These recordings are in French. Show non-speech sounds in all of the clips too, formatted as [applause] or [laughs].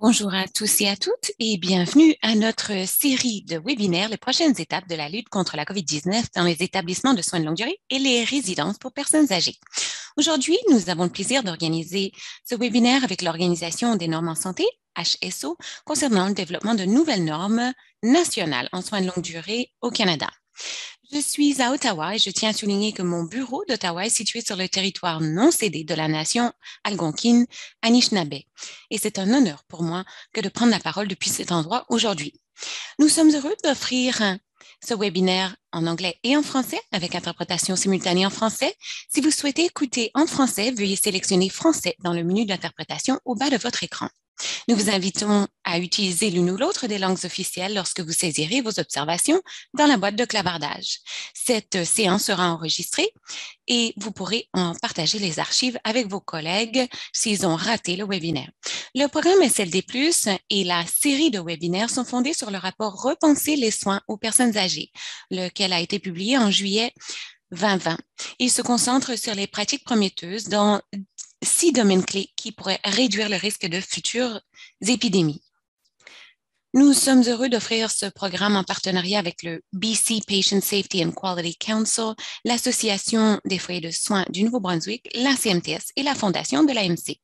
Bonjour à tous et à toutes et bienvenue à notre série de webinaires Les prochaines étapes de la lutte contre la COVID-19 dans les établissements de soins de longue durée et les résidences pour personnes âgées. Aujourd'hui, nous avons le plaisir d'organiser ce webinaire avec l'Organisation des normes en santé, HSO, concernant le développement de nouvelles normes nationales en soins de longue durée au Canada. Je suis à Ottawa et je tiens à souligner que mon bureau d'Ottawa est situé sur le territoire non cédé de la nation algonquine Anishinaabe. Et c'est un honneur pour moi que de prendre la parole depuis cet endroit aujourd'hui. Nous sommes heureux d'offrir ce webinaire en anglais et en français avec interprétation simultanée en français. Si vous souhaitez écouter en français, veuillez sélectionner français dans le menu d'interprétation au bas de votre écran. Nous vous invitons à utiliser l'une ou l'autre des langues officielles lorsque vous saisirez vos observations dans la boîte de clavardage. Cette séance sera enregistrée et vous pourrez en partager les archives avec vos collègues s'ils ont raté le webinaire. Le programme SLD+, et la série de webinaires sont fondés sur le rapport Repenser les soins aux personnes âgées, lequel a été publié en juillet 2020. Il se concentre sur les pratiques prometteuses dans six domaines clés qui pourraient réduire le risque de futures épidémies. Nous sommes heureux d'offrir ce programme en partenariat avec le BC Patient Safety and Quality Council, l'Association des foyers de soins du Nouveau-Brunswick, la CMTS et la Fondation de l'AMC.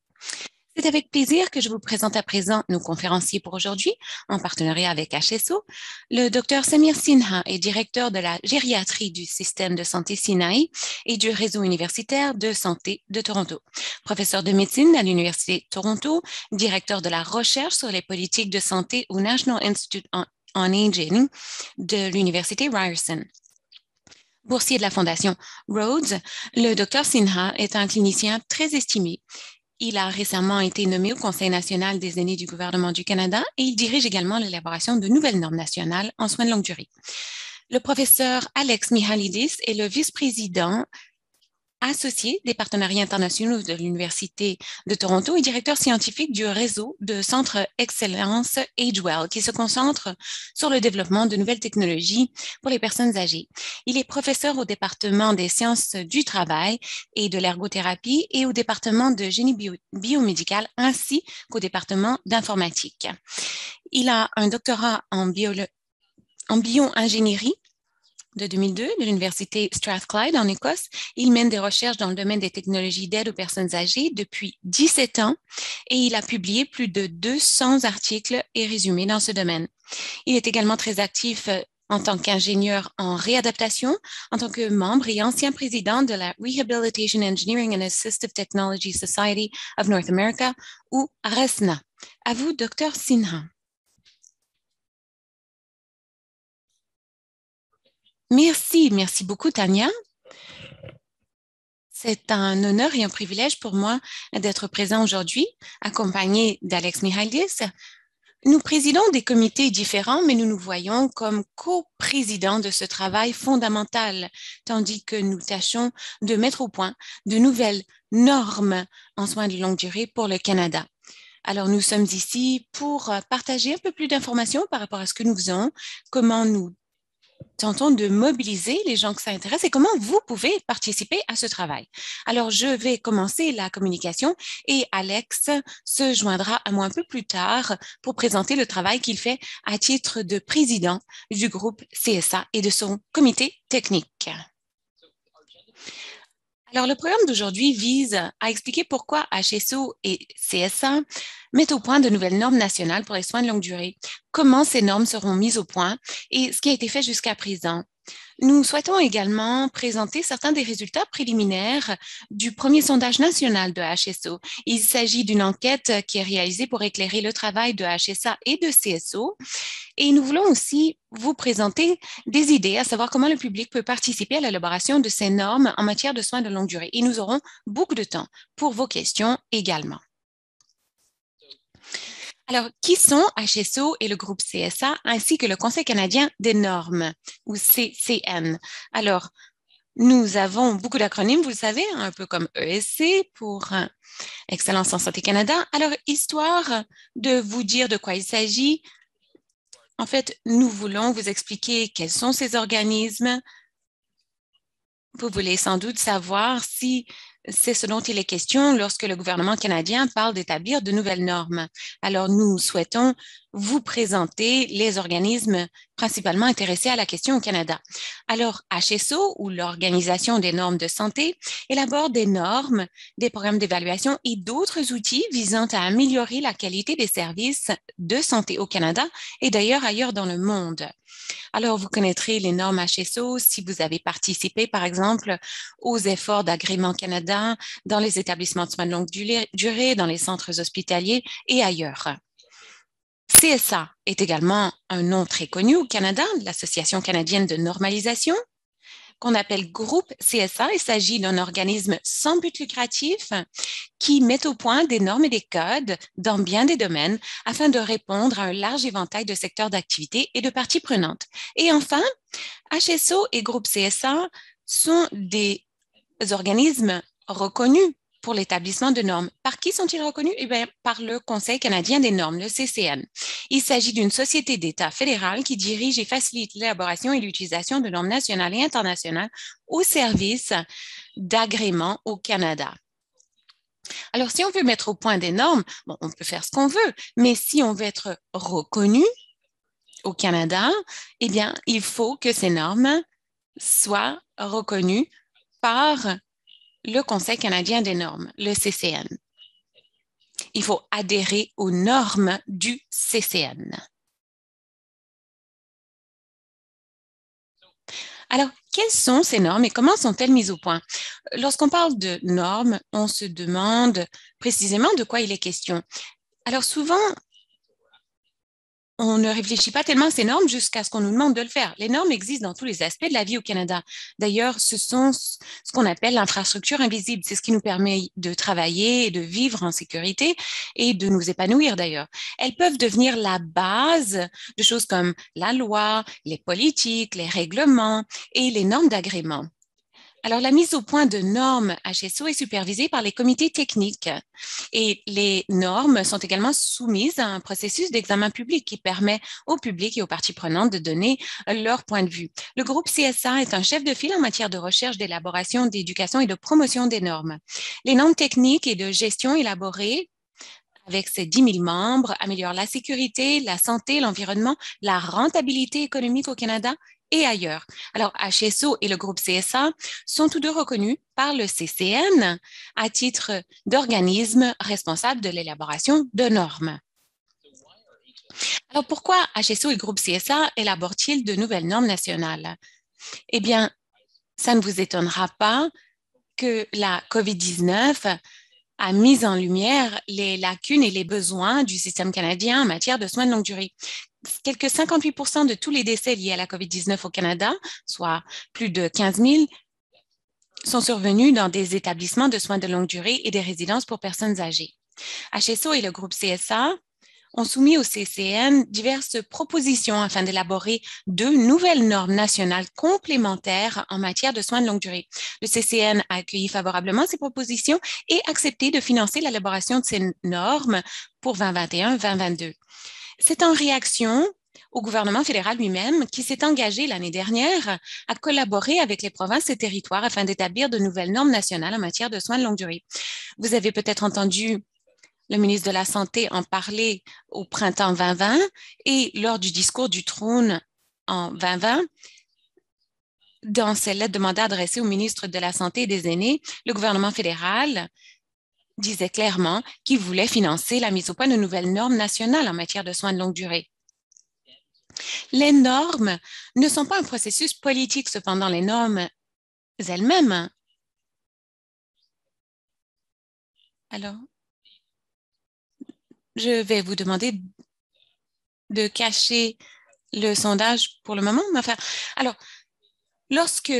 C'est avec plaisir que je vous présente à présent nos conférenciers pour aujourd'hui, en partenariat avec HSO. Le docteur Samir Sinha est directeur de la gériatrie du système de santé SINAI et du réseau universitaire de santé de Toronto. Professeur de médecine à l'Université de Toronto, directeur de la recherche sur les politiques de santé au National Institute on Aging de l'Université Ryerson boursier de la Fondation Rhodes, le docteur Sinha est un clinicien très estimé il a récemment été nommé au Conseil national des aînés du gouvernement du Canada et il dirige également l'élaboration de nouvelles normes nationales en soins de longue durée. Le professeur Alex Mihalidis est le vice-président associé des partenariats internationaux de l'Université de Toronto et directeur scientifique du réseau de centres Excellence AgeWell qui se concentre sur le développement de nouvelles technologies pour les personnes âgées. Il est professeur au département des sciences du travail et de l'ergothérapie et au département de génie biomédical ainsi qu'au département d'informatique. Il a un doctorat en bio en bio-ingénierie de 2002 de l'Université Strathclyde en Écosse. Il mène des recherches dans le domaine des technologies d'aide aux personnes âgées depuis 17 ans et il a publié plus de 200 articles et résumés dans ce domaine. Il est également très actif euh, en tant qu'ingénieur en réadaptation, en tant que membre et ancien président de la Rehabilitation Engineering and Assistive Technology Society of North America, ou RESNA. À vous, docteur Sinha. Merci, merci beaucoup, Tania. C'est un honneur et un privilège pour moi d'être présent aujourd'hui, accompagné d'Alex Mihailis. Nous présidons des comités différents, mais nous nous voyons comme co-présidents de ce travail fondamental, tandis que nous tâchons de mettre au point de nouvelles normes en soins de longue durée pour le Canada. Alors, nous sommes ici pour partager un peu plus d'informations par rapport à ce que nous faisons, comment nous tentons de mobiliser les gens que ça intéresse et comment vous pouvez participer à ce travail. Alors, je vais commencer la communication et Alex se joindra à moi un peu plus tard pour présenter le travail qu'il fait à titre de président du groupe CSA et de son comité technique. Alors, le programme d'aujourd'hui vise à expliquer pourquoi HSO et CSA mettent au point de nouvelles normes nationales pour les soins de longue durée, comment ces normes seront mises au point et ce qui a été fait jusqu'à présent. Nous souhaitons également présenter certains des résultats préliminaires du premier sondage national de HSO. Il s'agit d'une enquête qui est réalisée pour éclairer le travail de HSA et de CSO. Et nous voulons aussi vous présenter des idées à savoir comment le public peut participer à l'élaboration de ces normes en matière de soins de longue durée. Et nous aurons beaucoup de temps pour vos questions également. Alors, qui sont HSO et le groupe CSA, ainsi que le Conseil canadien des normes, ou CCN? Alors, nous avons beaucoup d'acronymes, vous le savez, un peu comme ESC pour euh, Excellence en Santé Canada. Alors, histoire de vous dire de quoi il s'agit, en fait, nous voulons vous expliquer quels sont ces organismes. Vous voulez sans doute savoir si c'est ce dont il est question lorsque le gouvernement canadien parle d'établir de nouvelles normes. Alors, nous souhaitons vous présenter les organismes principalement intéressés à la question au Canada. Alors, HSO, ou l'Organisation des normes de santé, élabore des normes, des programmes d'évaluation et d'autres outils visant à améliorer la qualité des services de santé au Canada et d'ailleurs ailleurs dans le monde. Alors, vous connaîtrez les normes HSO si vous avez participé, par exemple, aux efforts d'agrément Canada dans les établissements de soins de longue durée, dans les centres hospitaliers et ailleurs. CSA est également un nom très connu au Canada, l'Association canadienne de normalisation, qu'on appelle Groupe CSA. Il s'agit d'un organisme sans but lucratif qui met au point des normes et des codes dans bien des domaines afin de répondre à un large éventail de secteurs d'activité et de parties prenantes. Et enfin, HSO et Groupe CSA sont des organismes reconnus pour l'établissement de normes. Par qui sont-ils reconnus eh bien, Par le Conseil canadien des normes, le CCN. Il s'agit d'une société d'État fédérale qui dirige et facilite l'élaboration et l'utilisation de normes nationales et internationales au service d'agrément au Canada. Alors, si on veut mettre au point des normes, on peut faire ce qu'on veut, mais si on veut être reconnu au Canada, eh bien, il faut que ces normes soient reconnues par le Conseil canadien des normes, le CCN. Il faut adhérer aux normes du CCN. Alors, quelles sont ces normes et comment sont-elles mises au point? Lorsqu'on parle de normes, on se demande précisément de quoi il est question. Alors souvent, on ne réfléchit pas tellement à ces normes jusqu'à ce qu'on nous demande de le faire. Les normes existent dans tous les aspects de la vie au Canada. D'ailleurs, ce sont ce qu'on appelle l'infrastructure invisible. C'est ce qui nous permet de travailler de vivre en sécurité et de nous épanouir d'ailleurs. Elles peuvent devenir la base de choses comme la loi, les politiques, les règlements et les normes d'agrément. Alors, la mise au point de normes HSO est supervisée par les comités techniques et les normes sont également soumises à un processus d'examen public qui permet au public et aux parties prenantes de donner leur point de vue. Le groupe CSA est un chef de file en matière de recherche, d'élaboration, d'éducation et de promotion des normes. Les normes techniques et de gestion élaborées avec ses 10 000 membres, améliorent la sécurité, la santé, l'environnement, la rentabilité économique au Canada ailleurs. Alors, HSO et le groupe CSA sont tous deux reconnus par le CCN à titre d'organisme responsable de l'élaboration de normes. Alors, pourquoi HSO et groupe CSA élaborent-ils de nouvelles normes nationales? Eh bien, ça ne vous étonnera pas que la COVID-19 a mis en lumière les lacunes et les besoins du système canadien en matière de soins de longue durée quelques 58 de tous les décès liés à la COVID-19 au Canada, soit plus de 15 000, sont survenus dans des établissements de soins de longue durée et des résidences pour personnes âgées. HSO et le groupe CSA ont soumis au CCN diverses propositions afin d'élaborer deux nouvelles normes nationales complémentaires en matière de soins de longue durée. Le CCN a accueilli favorablement ces propositions et accepté de financer l'élaboration de ces normes pour 2021-2022. C'est en réaction au gouvernement fédéral lui-même qui s'est engagé l'année dernière à collaborer avec les provinces et territoires afin d'établir de nouvelles normes nationales en matière de soins de longue durée. Vous avez peut-être entendu le ministre de la Santé en parler au printemps 2020 et lors du discours du trône en 2020. Dans ses lettres de mandat adressées au ministre de la Santé et des Aînés, le gouvernement fédéral disait clairement qu'il voulait financer la mise au point de nouvelles normes nationales en matière de soins de longue durée. Les normes ne sont pas un processus politique, cependant les normes elles-mêmes. Alors, je vais vous demander de cacher le sondage pour le moment. alors, lorsque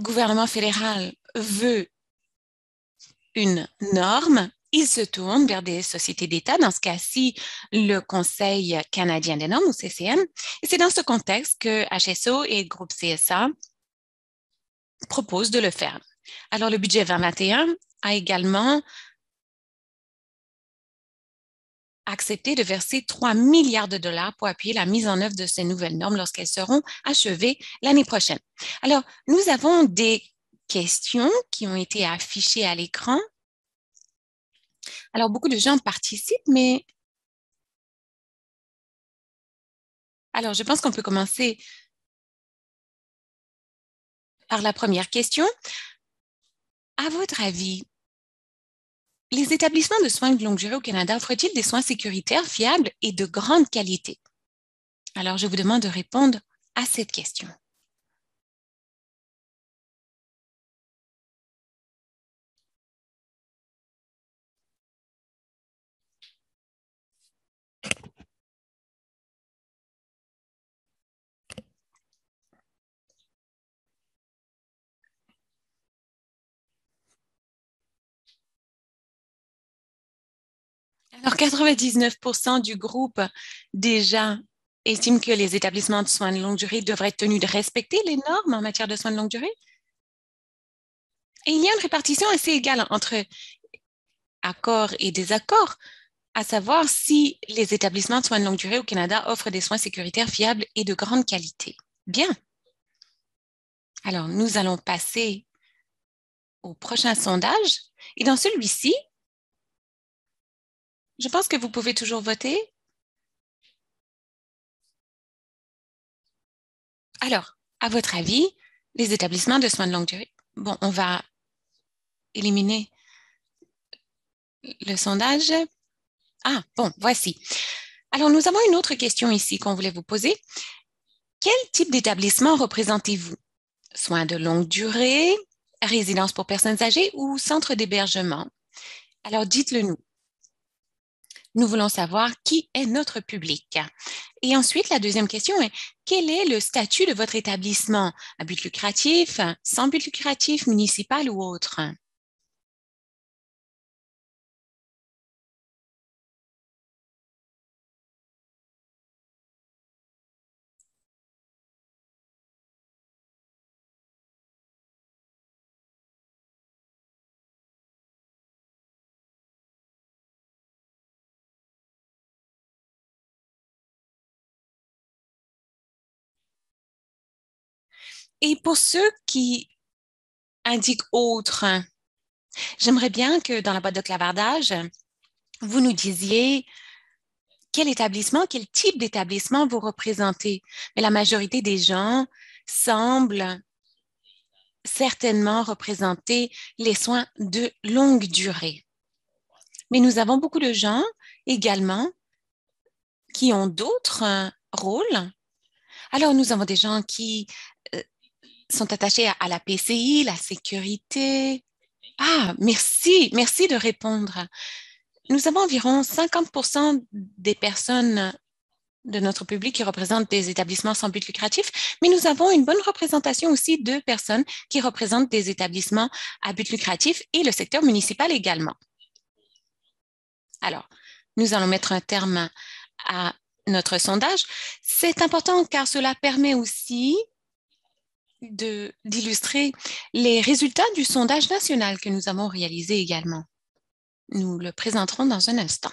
gouvernement fédéral veut une norme, il se tourne vers des sociétés d'État, dans ce cas-ci le Conseil canadien des normes ou CCN. Et c'est dans ce contexte que HSO et le groupe CSA proposent de le faire. Alors le budget 2021 a également accepter de verser 3 milliards de dollars pour appuyer la mise en œuvre de ces nouvelles normes lorsqu'elles seront achevées l'année prochaine. Alors, nous avons des questions qui ont été affichées à l'écran. Alors, beaucoup de gens participent, mais... Alors, je pense qu'on peut commencer par la première question. À votre avis, les établissements de soins de longue durée au Canada offrent-ils des soins sécuritaires, fiables et de grande qualité? Alors, je vous demande de répondre à cette question. Alors, 99% du groupe déjà estime que les établissements de soins de longue durée devraient être tenus de respecter les normes en matière de soins de longue durée. Et il y a une répartition assez égale entre accords et désaccords, à savoir si les établissements de soins de longue durée au Canada offrent des soins sécuritaires fiables et de grande qualité. Bien. Alors, nous allons passer au prochain sondage. Et dans celui-ci, je pense que vous pouvez toujours voter. Alors, à votre avis, les établissements de soins de longue durée, bon, on va éliminer le sondage. Ah, bon, voici. Alors, nous avons une autre question ici qu'on voulait vous poser. Quel type d'établissement représentez-vous? Soins de longue durée, résidence pour personnes âgées ou centre d'hébergement? Alors, dites-le nous. Nous voulons savoir qui est notre public. Et ensuite, la deuxième question est quel est le statut de votre établissement à but lucratif, sans but lucratif, municipal ou autre Et pour ceux qui indiquent autre, hein, j'aimerais bien que dans la boîte de clavardage, vous nous disiez quel établissement, quel type d'établissement vous représentez. Mais la majorité des gens semblent certainement représenter les soins de longue durée. Mais nous avons beaucoup de gens également qui ont d'autres hein, rôles. Alors, nous avons des gens qui euh, sont attachés à, la PCI, la sécurité. Ah, merci, merci de répondre. Nous avons environ 50 des personnes de notre public qui représentent des établissements sans but lucratif, mais nous avons une bonne représentation aussi de personnes qui représentent des établissements à but lucratif et le secteur municipal également. Alors, nous allons mettre un terme à notre sondage. C'est important car cela permet aussi d'illustrer les résultats du sondage national que nous avons réalisé également. Nous le présenterons dans un instant.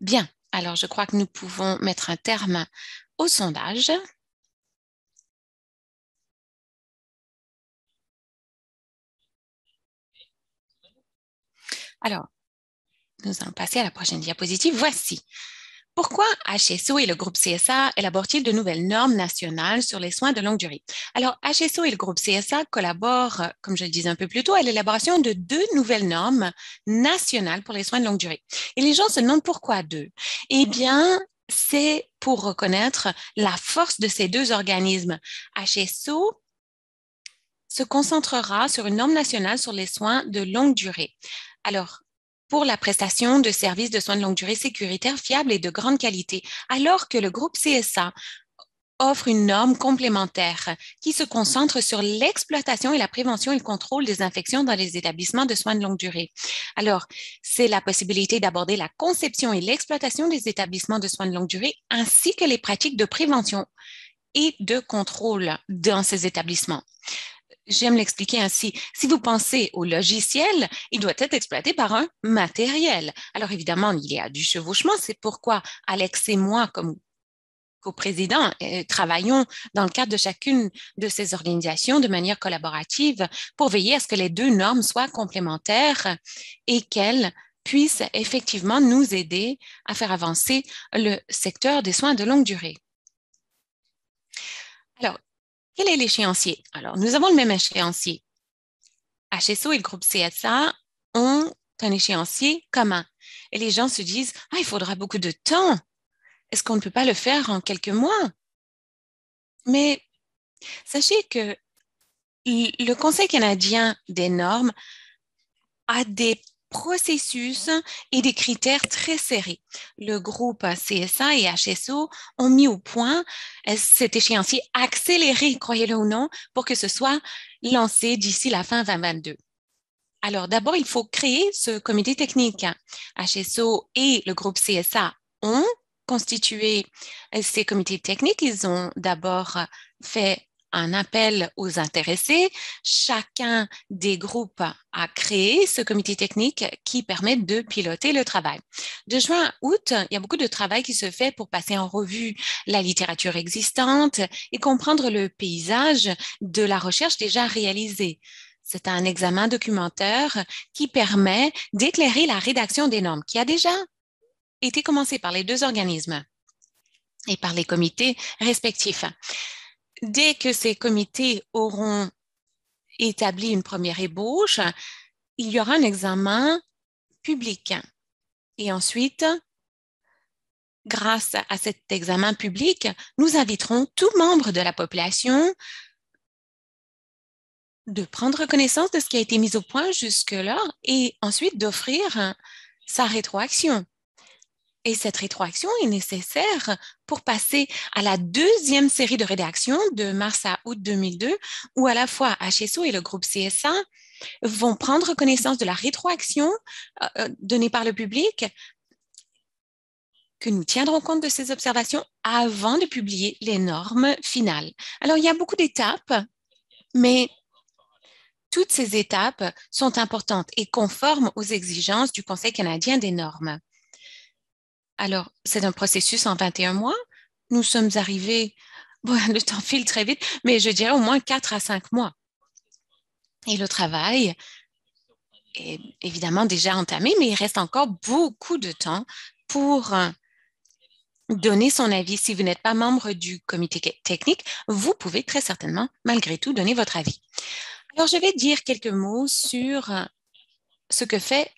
Bien, alors je crois que nous pouvons mettre un terme au sondage. Alors, nous allons passer à la prochaine diapositive. Voici pourquoi HSO et le groupe CSA élaborent-ils de nouvelles normes nationales sur les soins de longue durée? Alors, HSO et le groupe CSA collaborent, euh, comme je le disais un peu plus tôt, à l'élaboration de deux nouvelles normes nationales pour les soins de longue durée. Et les gens se demandent pourquoi deux? Eh bien, c'est pour reconnaître la force de ces deux organismes. HSO se concentrera sur une norme nationale sur les soins de longue durée. Alors, pour la prestation de services de soins de longue durée sécuritaires fiables et de grande qualité, alors que le groupe CSA offre une norme complémentaire qui se concentre sur l'exploitation et la prévention et le contrôle des infections dans les établissements de soins de longue durée. Alors, c'est la possibilité d'aborder la conception et l'exploitation des établissements de soins de longue durée ainsi que les pratiques de prévention et de contrôle dans ces établissements j'aime l'expliquer ainsi. Si vous pensez au logiciel, il doit être exploité par un matériel. Alors évidemment, il y a du chevauchement. C'est pourquoi Alex et moi, comme co-président, euh, travaillons dans le cadre de chacune de ces organisations de manière collaborative pour veiller à ce que les deux normes soient complémentaires et qu'elles puissent effectivement nous aider à faire avancer le secteur des soins de longue durée. Alors, quel est l'échéancier? Alors, nous avons le même échéancier. HSO et le groupe CSA ont un échéancier commun. Et les gens se disent, ah, il faudra beaucoup de temps. Est-ce qu'on ne peut pas le faire en quelques mois? Mais sachez que le Conseil canadien des normes a des processus et des critères très serrés. Le groupe CSA et HSO ont mis au point euh, cet échéancier accéléré, croyez-le ou non, pour que ce soit lancé d'ici la fin 2022. Alors d'abord, il faut créer ce comité technique. HSO et le groupe CSA ont constitué euh, ces comités techniques. Ils ont d'abord fait un appel aux intéressés. Chacun des groupes a créé ce comité technique qui permet de piloter le travail. De juin à août, il y a beaucoup de travail qui se fait pour passer en revue la littérature existante et comprendre le paysage de la recherche déjà réalisée. C'est un examen documentaire qui permet d'éclairer la rédaction des normes qui a déjà été commencée par les deux organismes et par les comités respectifs dès que ces comités auront établi une première ébauche, il y aura un examen public. Et ensuite, grâce à cet examen public, nous inviterons tous membres de la population de prendre connaissance de ce qui a été mis au point jusque-là et ensuite d'offrir sa rétroaction. Et cette rétroaction est nécessaire pour passer à la deuxième série de rédactions de mars à août 2002, où à la fois HSO et le groupe CSA vont prendre connaissance de la rétroaction euh, euh, donnée par le public, que nous tiendrons compte de ces observations avant de publier les normes finales. Alors, il y a beaucoup d'étapes, mais toutes ces étapes sont importantes et conformes aux exigences du Conseil canadien des normes. Alors, c'est un processus en 21 mois. Nous sommes arrivés, [laughs] le temps file très vite, mais je dirais au moins 4 à 5 mois. Et le travail est évidemment déjà entamé, mais il reste encore beaucoup de temps pour euh, donner son avis. Si vous n'êtes pas membre du comité technique, vous pouvez très certainement, malgré tout, donner votre avis. Alors, je vais dire quelques mots sur euh, ce que fait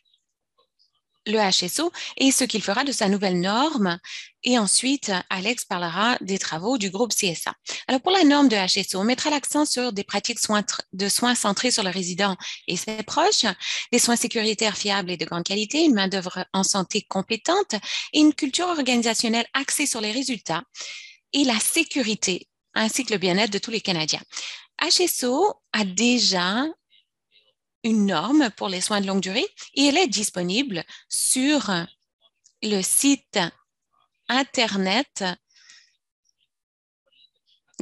le HSO et ce qu'il fera de sa nouvelle norme. Et ensuite, Alex parlera des travaux du groupe CSA. Alors, pour la norme de HSO, on mettra l'accent sur des pratiques de soins centrées sur le résident et ses proches, des soins sécuritaires fiables et de grande qualité, une main-d'œuvre en santé compétente et une culture organisationnelle axée sur les résultats et la sécurité, ainsi que le bien-être de tous les Canadiens. HSO a déjà une norme pour les soins de longue durée et elle est disponible sur le site Internet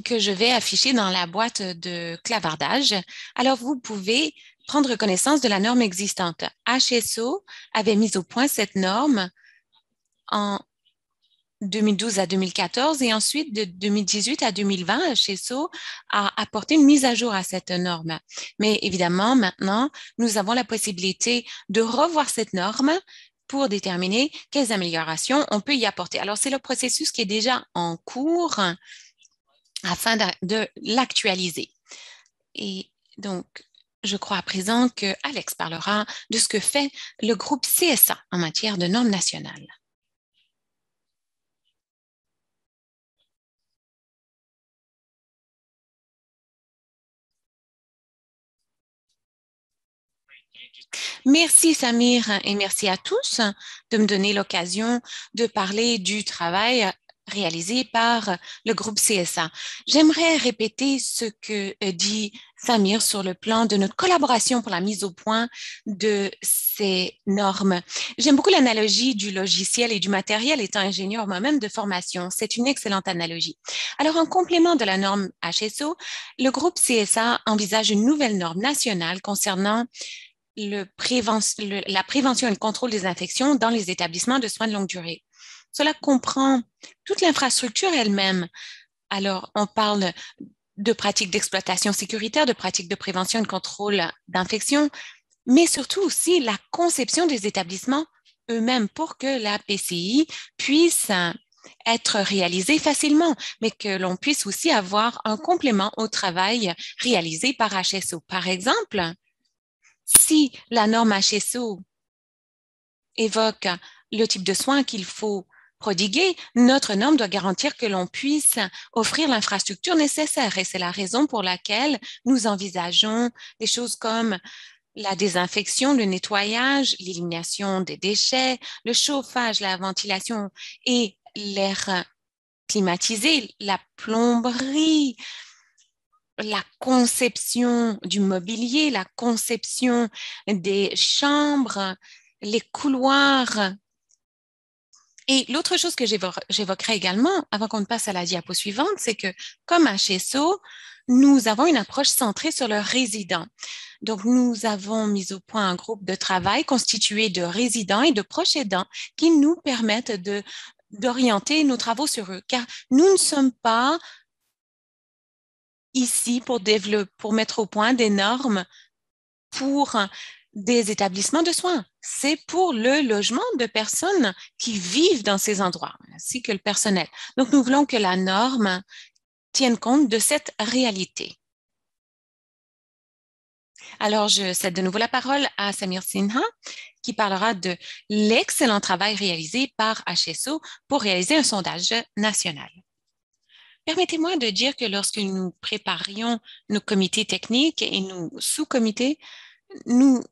que je vais afficher dans la boîte de clavardage. Alors, vous pouvez prendre connaissance de la norme existante. HSO avait mis au point cette norme en 2012 à 2014 et ensuite de 2018 à 2020, so a apporté une mise à jour à cette norme. Mais évidemment, maintenant, nous avons la possibilité de revoir cette norme pour déterminer quelles améliorations on peut y apporter. Alors, c'est le processus qui est déjà en cours afin de, de l'actualiser. Et donc, je crois à présent que Alex parlera de ce que fait le groupe CSA en matière de normes nationales. Merci Samir et merci à tous de me donner l'occasion de parler du travail réalisé par le groupe CSA. J'aimerais répéter ce que euh, dit Samir sur le plan de notre collaboration pour la mise au point de ces normes. J'aime beaucoup l'analogie du logiciel et du matériel étant ingénieur moi-même de formation. C'est une excellente analogie. Alors, en complément de la norme HSO, le groupe CSA envisage une nouvelle norme nationale concernant la prévention et le contrôle des infections dans les établissements de soins de longue durée. Cela comprend toute l'infrastructure elle-même. Alors, on parle de pratiques d'exploitation sécuritaire, de pratiques de prévention et de contrôle d'infection, mais surtout aussi la conception des établissements eux-mêmes pour que la PCI puisse être réalisée facilement, mais que l'on puisse aussi avoir un complément au travail réalisé par HSO. Par exemple, si la norme HSO évoque le type de soins qu'il faut prodiguer, notre norme doit garantir que l'on puisse offrir l'infrastructure nécessaire. Et c'est la raison pour laquelle nous envisageons des choses comme la désinfection, le nettoyage, l'élimination des déchets, le chauffage, la ventilation et l'air climatisé, la plomberie, la conception du mobilier, la conception des chambres, les couloirs. Et l'autre chose que j'évoquerai également, avant qu'on passe à la diapo suivante, c'est que comme HSO, nous avons une approche centrée sur le résident. Donc, nous avons mis au point un groupe de travail constitué de résidents et de proches aidants qui nous permettent d'orienter nos travaux sur eux, car nous ne sommes pas ici pour, développer, pour mettre au point des normes pour des établissements de soins. C'est pour le logement de personnes qui vivent dans ces endroits, ainsi que le personnel. Donc, nous voulons que la norme tienne compte de cette réalité. Alors, je cède de nouveau la parole à Samir Sinha, qui parlera de l'excellent travail réalisé par HSO pour réaliser un sondage national. Permettez-moi de dire que lorsque nous préparions nos comités techniques et nos sous-comités, nous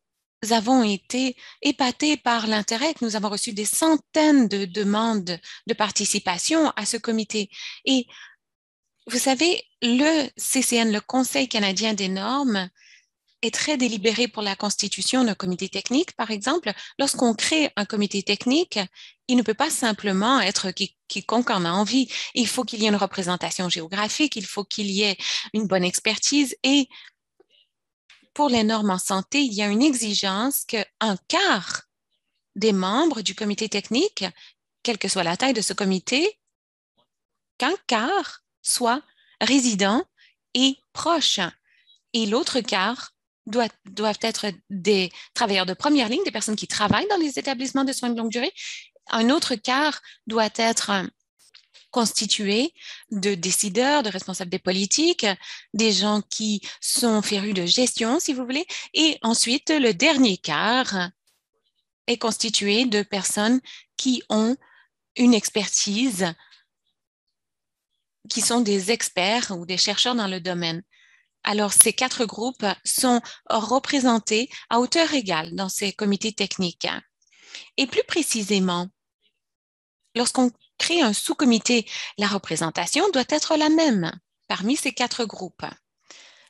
avons été épatés par l'intérêt que nous avons reçu des centaines de demandes de participation à ce comité. Et vous savez, le CCN, le Conseil canadien des normes, est très délibéré pour la constitution d'un comité technique, par exemple, lorsqu'on crée un comité technique, il ne peut pas simplement être quiconque en a envie. Il faut qu'il y ait une représentation géographique, il faut qu'il y ait une bonne expertise et pour les normes en santé, il y a une exigence qu'un quart des membres du comité technique, quelle que soit la taille de ce comité, qu'un quart soit résident et proche et l'autre quart doivent, être des travailleurs de première ligne, des personnes qui travaillent dans les établissements de soins de longue durée. Un autre quart doit être euh, constitué de décideurs, de responsables des politiques, des gens qui sont férus de gestion, si vous voulez. Et ensuite, le dernier quart est constitué de personnes qui ont une expertise, qui sont des experts ou des chercheurs dans le domaine. Alors, ces quatre groupes sont représentés à hauteur égale dans ces comités techniques. Et plus précisément, lorsqu'on crée un sous-comité, la représentation doit être la même parmi ces quatre groupes.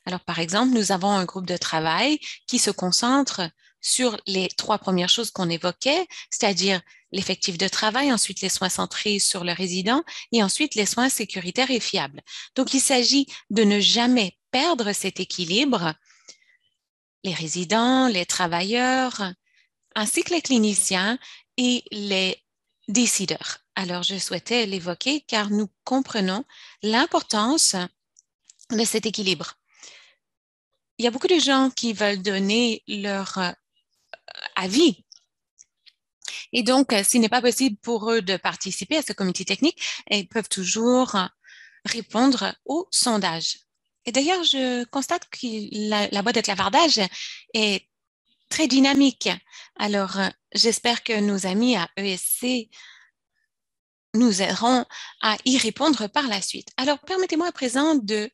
Alors, par exemple, nous avons un groupe de travail qui se concentre sur les trois premières choses qu'on évoquait, c'est-à-dire l'effectif de travail, ensuite les soins centrés sur le résident et ensuite les soins sécuritaires et fiables. Donc, il s'agit de ne jamais perdre cet équilibre, les résidents, les travailleurs, ainsi que les cliniciens et les décideurs. Alors, je souhaitais l'évoquer car nous comprenons l'importance de cet équilibre. Il y a beaucoup de gens qui veulent donner leur euh, avis. Et donc, euh, s'il n'est pas possible pour eux de participer à ce comité technique, ils peuvent toujours répondre au sondage. Et d'ailleurs, je constate que la, boîte de clavardage est très dynamique. Alors, euh, j'espère que nos amis à ESC nous aideront à y répondre par la suite. Alors, permettez-moi à présent de,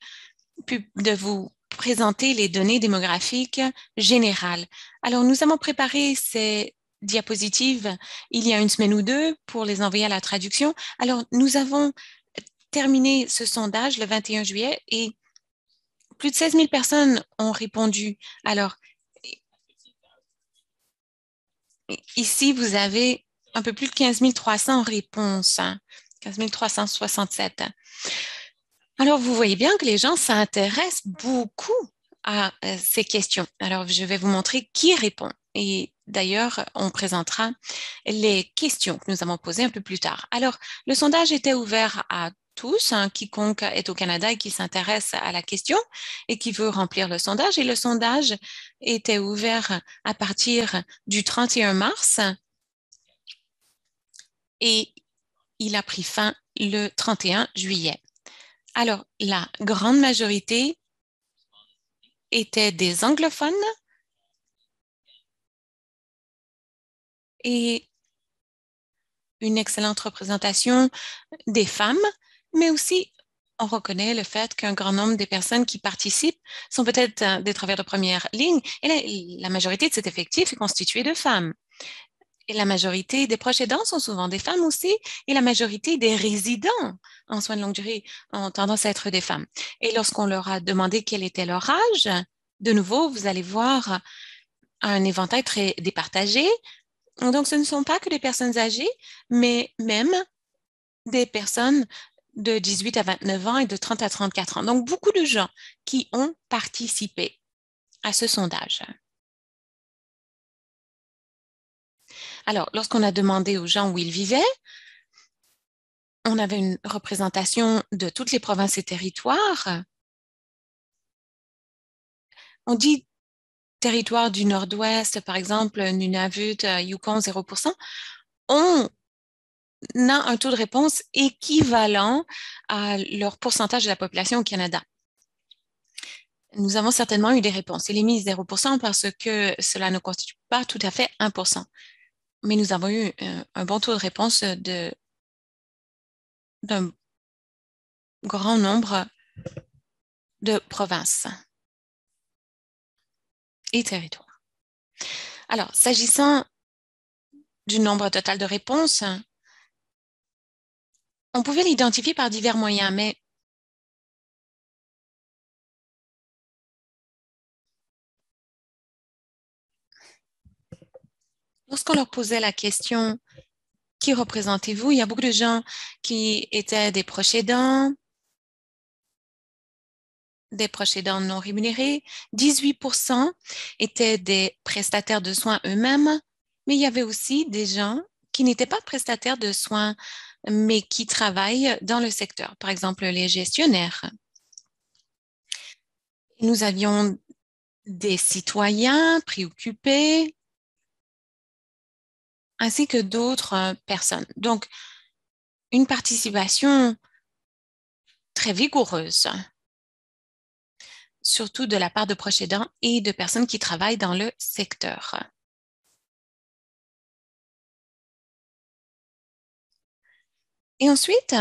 de vous présenter les données démographiques générales. Alors, nous avons préparé ces diapositives il y a une semaine ou deux pour les envoyer à la traduction. Alors, nous avons terminé ce sondage le 21 juillet et plus de 16 000 personnes ont répondu. Alors, ici, vous avez un peu plus de 15 300 réponses, 15 hein. 367. Alors, vous voyez bien que les gens s'intéressent beaucoup à euh, ces questions. Alors, je vais vous montrer qui répond. Et d'ailleurs, on présentera les questions que nous avons posées un peu plus tard. Alors, le sondage était ouvert à tous, hein, quiconque est au Canada et qui s'intéresse à la question et qui veut remplir le sondage. Et le sondage était ouvert à partir du 31 mars et il a pris fin le 31 juillet. Alors, la grande majorité était des anglophones et une excellente représentation des femmes mais aussi on reconnaît le fait qu'un grand nombre des personnes qui participent sont peut-être euh, des travailleurs de première ligne et la, majorité de cet effectif est constituée de femmes. Et la majorité des proches aidants sont souvent des femmes aussi et la majorité des résidents en soins de longue durée ont tendance à être des femmes. Et lorsqu'on leur a demandé quel était leur âge, de nouveau, vous allez voir un éventail très départagé. Donc, ce ne sont pas que des personnes âgées, mais même des personnes de 18 à 29 ans et de 30 à 34 ans. Donc, beaucoup de gens qui ont participé à ce sondage. Alors, lorsqu'on a demandé aux gens où ils vivaient, on avait une représentation de toutes les provinces et territoires. On dit territoire du Nord-Ouest, par exemple, Nunavut, euh, Yukon, 0%, ont n'a un taux de réponse équivalent à leur pourcentage de la population au Canada. Nous avons certainement eu des réponses. Il est mis 0 parce que cela ne constitue pas tout à fait 1 mais nous avons eu euh, un bon taux de réponse d'un grand nombre de provinces et territoires. Alors, s'agissant du nombre total de réponses, on pouvait l'identifier par divers moyens, mais lorsqu'on leur posait la question qui représentez-vous, il y a beaucoup de gens qui étaient des proches des proches non rémunérés, 18% étaient des prestataires de soins eux-mêmes, mais il y avait aussi des gens qui n'étaient pas prestataires de soins mais qui travaillent dans le secteur, par exemple les gestionnaires. Nous avions des citoyens préoccupés, ainsi que d'autres personnes. Donc, une participation très vigoureuse, surtout de la part de proches et de personnes qui travaillent dans le secteur. Et ensuite,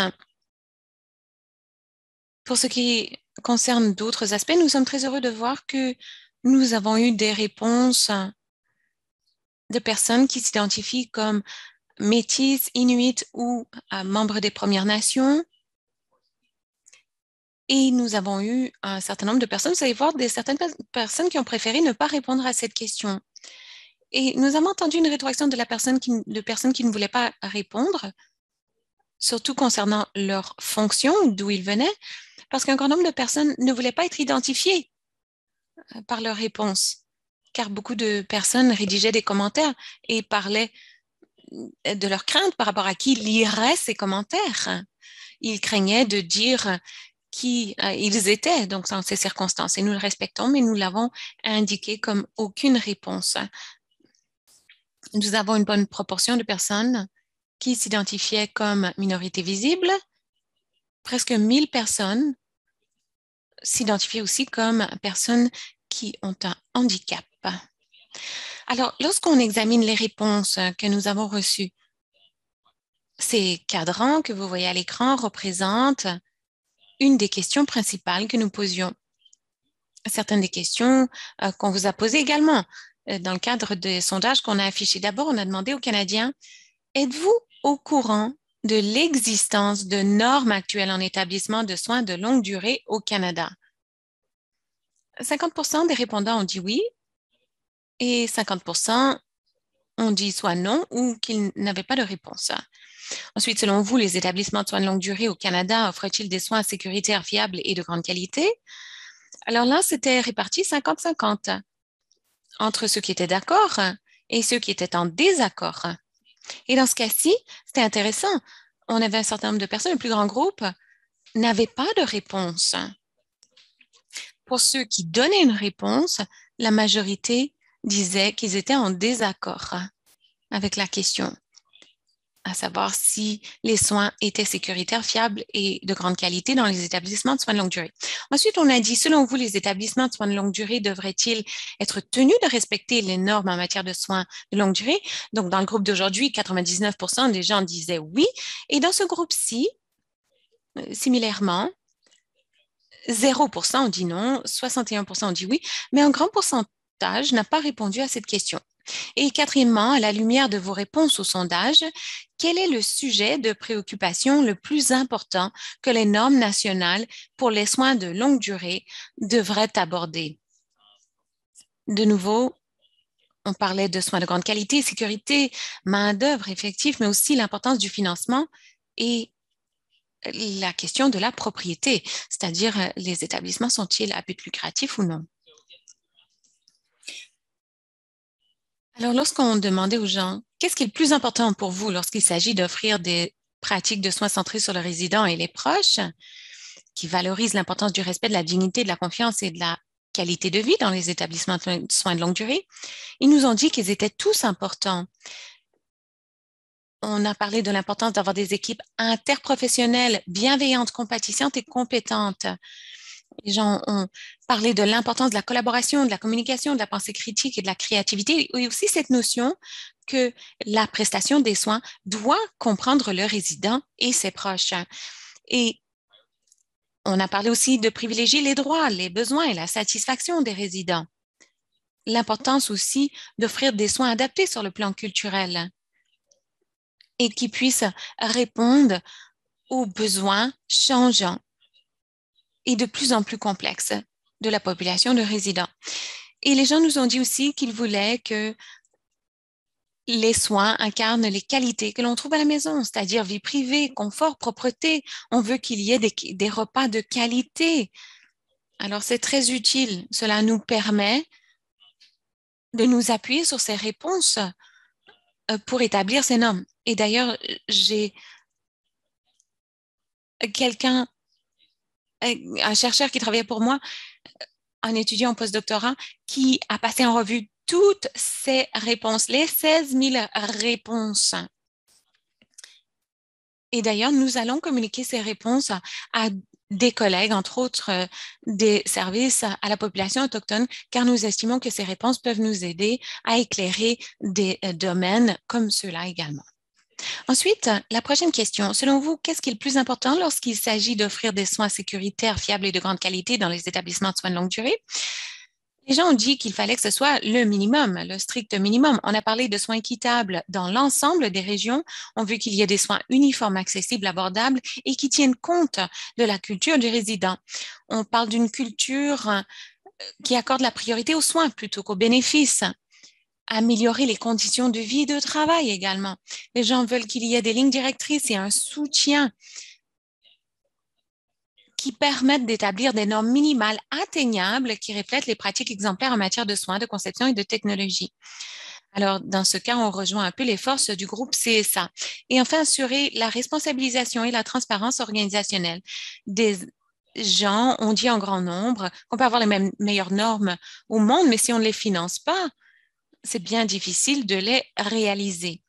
pour ce qui concerne d'autres aspects, nous sommes très heureux de voir que nous avons eu des réponses de personnes qui s'identifient comme métis, inuits ou euh, membres des Premières Nations. Et nous avons eu un certain nombre de personnes, vous allez voir, des certaines personnes qui ont préféré ne pas répondre à cette question. Et nous avons entendu une rétroaction de la personne qui, de personnes qui ne voulaient pas répondre surtout concernant leur fonction, d'où ils venaient, parce qu'un grand nombre de personnes ne voulaient pas être identifiées euh, par leurs réponses, car beaucoup de personnes rédigeaient des commentaires et parlaient euh, de leurs craintes par rapport à qui lirait ces commentaires. Ils craignaient de dire qui euh, ils étaient donc dans ces circonstances. Et nous le respectons, mais nous l'avons indiqué comme aucune réponse. Nous avons une bonne proportion de personnes qui s'identifiaient comme minorité visible, presque 1000 personnes s'identifiaient aussi comme personnes qui ont un handicap. Alors, lorsqu'on examine les réponses que nous avons reçues, ces cadrans que vous voyez à l'écran représentent une des questions principales que nous posions. Certaines des questions euh, qu'on vous a posées également euh, dans le cadre des sondages qu'on a affichés. D'abord, on a demandé aux Canadiens Êtes-vous au courant de l'existence de normes actuelles en établissement de soins de longue durée au Canada? 50 des répondants ont dit oui et 50 ont dit soit non ou qu'ils n'avaient pas de réponse. Ensuite, selon vous, les établissements de soins de longue durée au Canada offrent-ils des soins sécuritaires fiables et de grande qualité? Alors là, c'était réparti 50-50 entre ceux qui étaient d'accord et ceux qui étaient en désaccord. Et dans ce cas-ci, c'était intéressant. On avait un certain nombre de personnes, le plus grand groupe n'avait pas de réponse. Pour ceux qui donnaient une réponse, la majorité disait qu'ils étaient en désaccord avec la question à savoir si les soins étaient sécuritaires, fiables et de grande qualité dans les établissements de soins de longue durée. Ensuite, on a dit, selon vous, les établissements de soins de longue durée devraient-ils être tenus de respecter les normes en matière de soins de longue durée? Donc, dans le groupe d'aujourd'hui, 99 des gens disaient oui. Et dans ce groupe-ci, euh, similairement, 0% ont dit non, 61% ont dit oui, mais un grand pourcentage n'a pas répondu à cette question. Et quatrièmement, à la lumière de vos réponses au sondage, quel est le sujet de préoccupation le plus important que les normes nationales pour les soins de longue durée devraient aborder? De nouveau, on parlait de soins de grande qualité, sécurité, main-d'œuvre effective, mais aussi l'importance du financement et la question de la propriété, c'est-à-dire euh, les établissements sont-ils à but lucratif ou non? Alors, lorsqu'on demandait aux gens, qu'est-ce qui est le plus important pour vous lorsqu'il s'agit d'offrir des pratiques de soins centrées sur le résident et les proches, qui valorisent l'importance du respect, de la dignité, de la confiance et de la qualité de vie dans les établissements de soins de longue durée, ils nous ont dit qu'ils étaient tous importants. On a parlé de l'importance d'avoir des équipes interprofessionnelles, bienveillantes, compatissantes et compétentes. Les gens ont parlé de l'importance de la collaboration, de la communication, de la pensée critique et de la créativité, et aussi cette notion que la prestation des soins doit comprendre le résident et ses proches. Et on a parlé aussi de privilégier les droits, les besoins et la satisfaction des résidents. L'importance aussi d'offrir des soins adaptés sur le plan culturel et qui puissent répondre aux besoins changeants et de plus en plus complexe de la population de résidents. Et les gens nous ont dit aussi qu'ils voulaient que les soins incarnent les qualités que l'on trouve à la maison, c'est-à-dire vie privée, confort, propreté. On veut qu'il y ait des, repas de qualité. Alors c'est très utile. Cela nous permet de nous appuyer sur ces réponses euh, pour établir ces normes. Et d'ailleurs, j'ai quelqu'un un chercheur qui travaillait pour moi, un étudiant en postdoctorat, qui a passé en revue toutes ces réponses, les 16 000 réponses. Et d'ailleurs, nous allons communiquer ces réponses à des collègues, entre autres euh, des services à la population autochtone, car nous estimons que ces réponses peuvent nous aider à éclairer des euh, domaines comme ceux-là également. Ensuite, la prochaine question. Selon vous, qu'est-ce qui est le plus important lorsqu'il s'agit d'offrir des soins sécuritaires, fiables et de grande qualité dans les établissements de soins de longue durée? Les gens ont dit qu'il fallait que ce soit le minimum, le strict minimum. On a parlé de soins équitables dans l'ensemble des régions. On veut qu'il y ait des soins uniformes, accessibles, abordables et qui tiennent compte de la culture du résident. On parle d'une culture euh, qui accorde la priorité aux soins plutôt qu'aux bénéfices améliorer les conditions de vie et de travail également. Les gens veulent qu'il y ait des lignes directrices et un soutien qui permettent d'établir des normes minimales atteignables qui reflètent les pratiques exemplaires en matière de soins, de conception et de technologie. Alors, dans ce cas, on rejoint un peu les forces du groupe CSA. Et enfin, assurer la responsabilisation et la transparence organisationnelle. Des gens, ont dit en grand nombre qu'on peut avoir les mêmes, meilleures normes au monde, mais si on ne les finance pas, c'est bien difficile de les réaliser.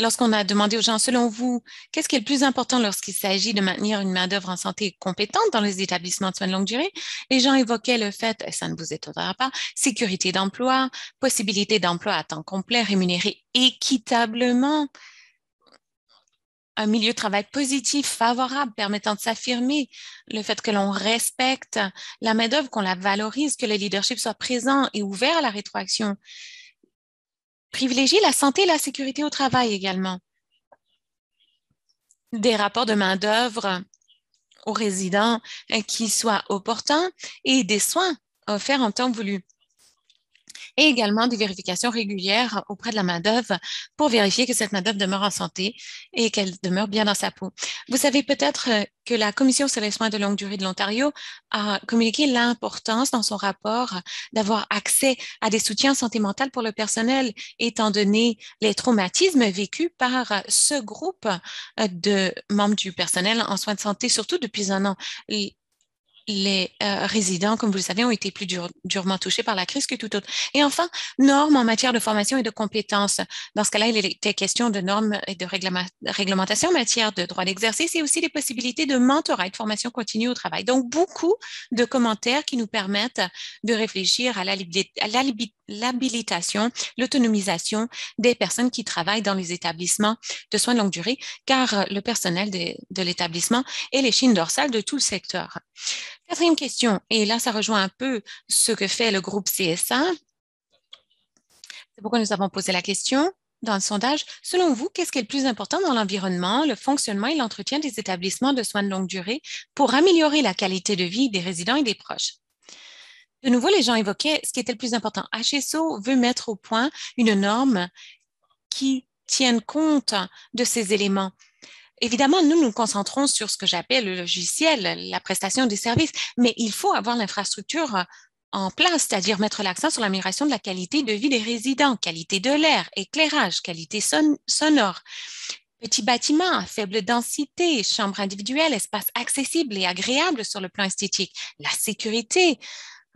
Lorsqu'on a demandé aux gens, selon vous, qu'est-ce qui est le plus important lorsqu'il s'agit de maintenir une main-d'œuvre en santé compétente dans les établissements de soins de longue durée, les gens évoquaient le fait, et ça ne vous étonnera pas, sécurité d'emploi, possibilité d'emploi à temps complet rémunéré équitablement un milieu de travail positif, favorable, permettant de s'affirmer, le fait que l'on respecte la main-d'œuvre, qu'on la valorise, que le leadership soit présent et ouvert à la rétroaction. Privilégier la santé et la sécurité au travail également. Des rapports de main-d'œuvre aux résidents euh, qui soient opportuns et des soins offerts en temps voulu et également des vérifications régulières auprès de la main-d'œuvre pour vérifier que cette main-d'œuvre demeure en santé et qu'elle demeure bien dans sa peau. Vous savez peut-être euh, que la Commission sur les soins de longue durée de l'Ontario a communiqué l'importance dans son rapport d'avoir accès à des soutiens en santé mentale pour le personnel, étant donné les traumatismes vécus par ce groupe euh, de membres du personnel en soins de santé, surtout depuis un an les euh, résidents, comme vous le savez, ont été plus durement touchés par la crise que tout autre. Et enfin, normes en matière de formation et de compétences. Dans ce cas-là, il était question de normes et de réglementations réglementation en matière de droit d'exercice et aussi des possibilités de mentorat et de formation continue au travail. Donc, beaucoup de commentaires qui nous permettent de réfléchir à l'habilitation, l'autonomisation des personnes qui travaillent dans les établissements de soins de longue durée, car le personnel de, de l'établissement est l'échine dorsale de tout le secteur. Quatrième question, et là, ça rejoint un peu ce que fait le groupe CSA. C'est pourquoi nous avons posé la question dans le sondage. Selon vous, qu'est-ce qui est le plus important dans l'environnement, le fonctionnement et l'entretien des établissements de soins de longue durée pour améliorer la qualité de vie des résidents et des proches? De nouveau, les gens évoquaient ce qui était le plus important. HSO veut mettre au point une norme qui tienne compte de ces éléments Évidemment, nous nous concentrons sur ce que j'appelle le logiciel, la prestation des services, mais il faut avoir l'infrastructure euh, en place, c'est-à-dire mettre l'accent sur l'amélioration de la qualité de vie des résidents, qualité de l'air, éclairage, qualité sonore. Petits bâtiments à faible densité, chambres individuelles, espaces accessibles et agréables sur le plan esthétique, la sécurité,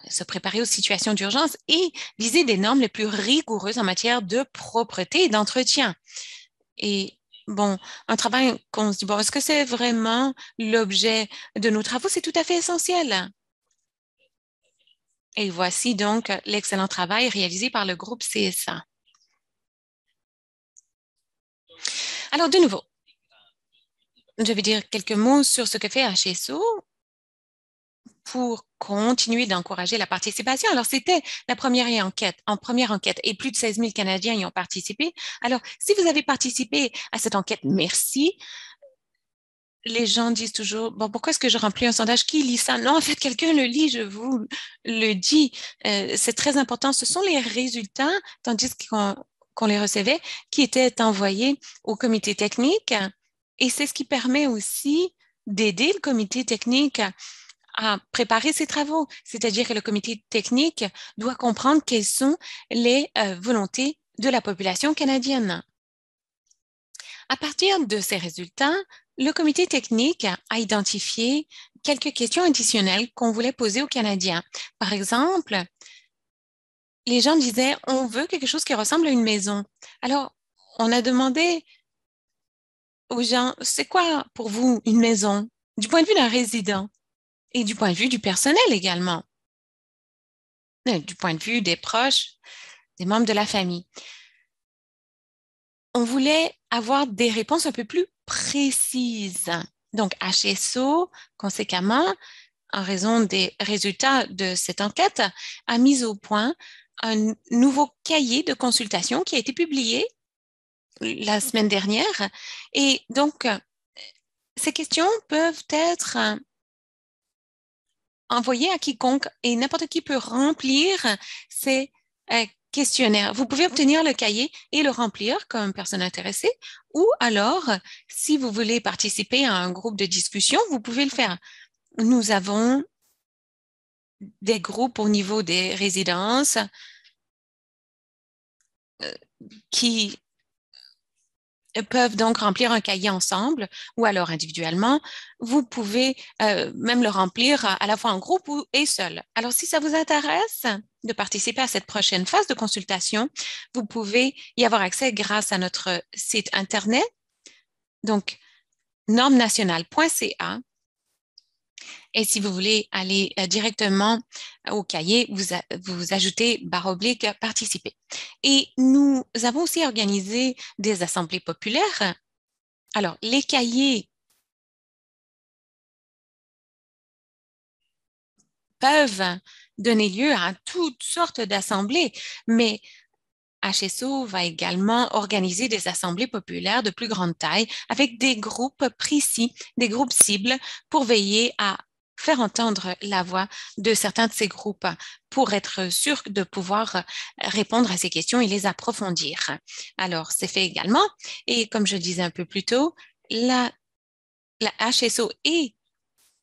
euh, se préparer aux situations d'urgence et viser des normes les plus rigoureuses en matière de propreté et d'entretien. Et bon, un travail qu'on se dit, bon, est-ce que c'est vraiment l'objet de nos travaux? C'est tout à fait essentiel. Et voici donc l'excellent travail réalisé par le groupe CSA. Alors, de nouveau, je vais dire quelques mots sur ce que fait HSO pour continuer d'encourager la participation. Alors, c'était la première enquête, en première enquête, et plus de 16 000 Canadiens y ont participé. Alors, si vous avez participé à cette enquête, merci. Les gens disent toujours, bon, pourquoi est-ce que je remplis un sondage? Qui lit ça? Non, en fait, quelqu'un le lit, je vous le dis. Euh, c'est très important. Ce sont les résultats, tandis qu'on les recevait, qui étaient envoyés au comité technique. Et c'est ce qui permet aussi d'aider le comité technique à préparer ses travaux, c'est-à-dire que le comité technique doit comprendre quelles sont les euh, volontés de la population canadienne. À partir de ces résultats, le comité technique a identifié quelques questions additionnelles qu'on voulait poser aux Canadiens. Par exemple, les gens disaient, on veut quelque chose qui ressemble à une maison. Alors, on a demandé aux gens, c'est quoi pour vous une maison du point de vue d'un résident? et du point de vue du personnel également, euh, du point de vue des proches, des membres de la famille. On voulait avoir des réponses un peu plus précises. Donc, HSO, conséquemment, en raison des résultats de cette enquête, a mis au point un nouveau cahier de consultation qui a été publié la semaine dernière. Et donc, euh, ces questions peuvent être envoyer à quiconque et n'importe qui peut remplir ces euh, questionnaires. Vous pouvez obtenir le cahier et le remplir comme personne intéressée ou alors, si vous voulez participer à un groupe de discussion, vous pouvez le faire. Nous avons des groupes au niveau des résidences euh, qui peuvent donc remplir un cahier ensemble ou alors individuellement. Vous pouvez euh, même le remplir à la fois en groupe ou et seul. Alors, si ça vous intéresse de participer à cette prochaine phase de consultation, vous pouvez y avoir accès grâce à notre site Internet, donc normnational.ca et si vous voulez aller euh, directement euh, au cahier, vous, vous ajoutez barre oblique euh, participer. Et nous avons aussi organisé des assemblées populaires. Alors, les cahiers peuvent donner lieu à toutes sortes d'assemblées, mais HSO va également organiser des assemblées populaires de plus grande taille avec des groupes précis, des groupes cibles pour veiller à faire entendre la voix de certains de ces groupes pour être sûr de pouvoir répondre à ces questions et les approfondir. Alors, c'est fait également. Et comme je disais un peu plus tôt, la, la HSO et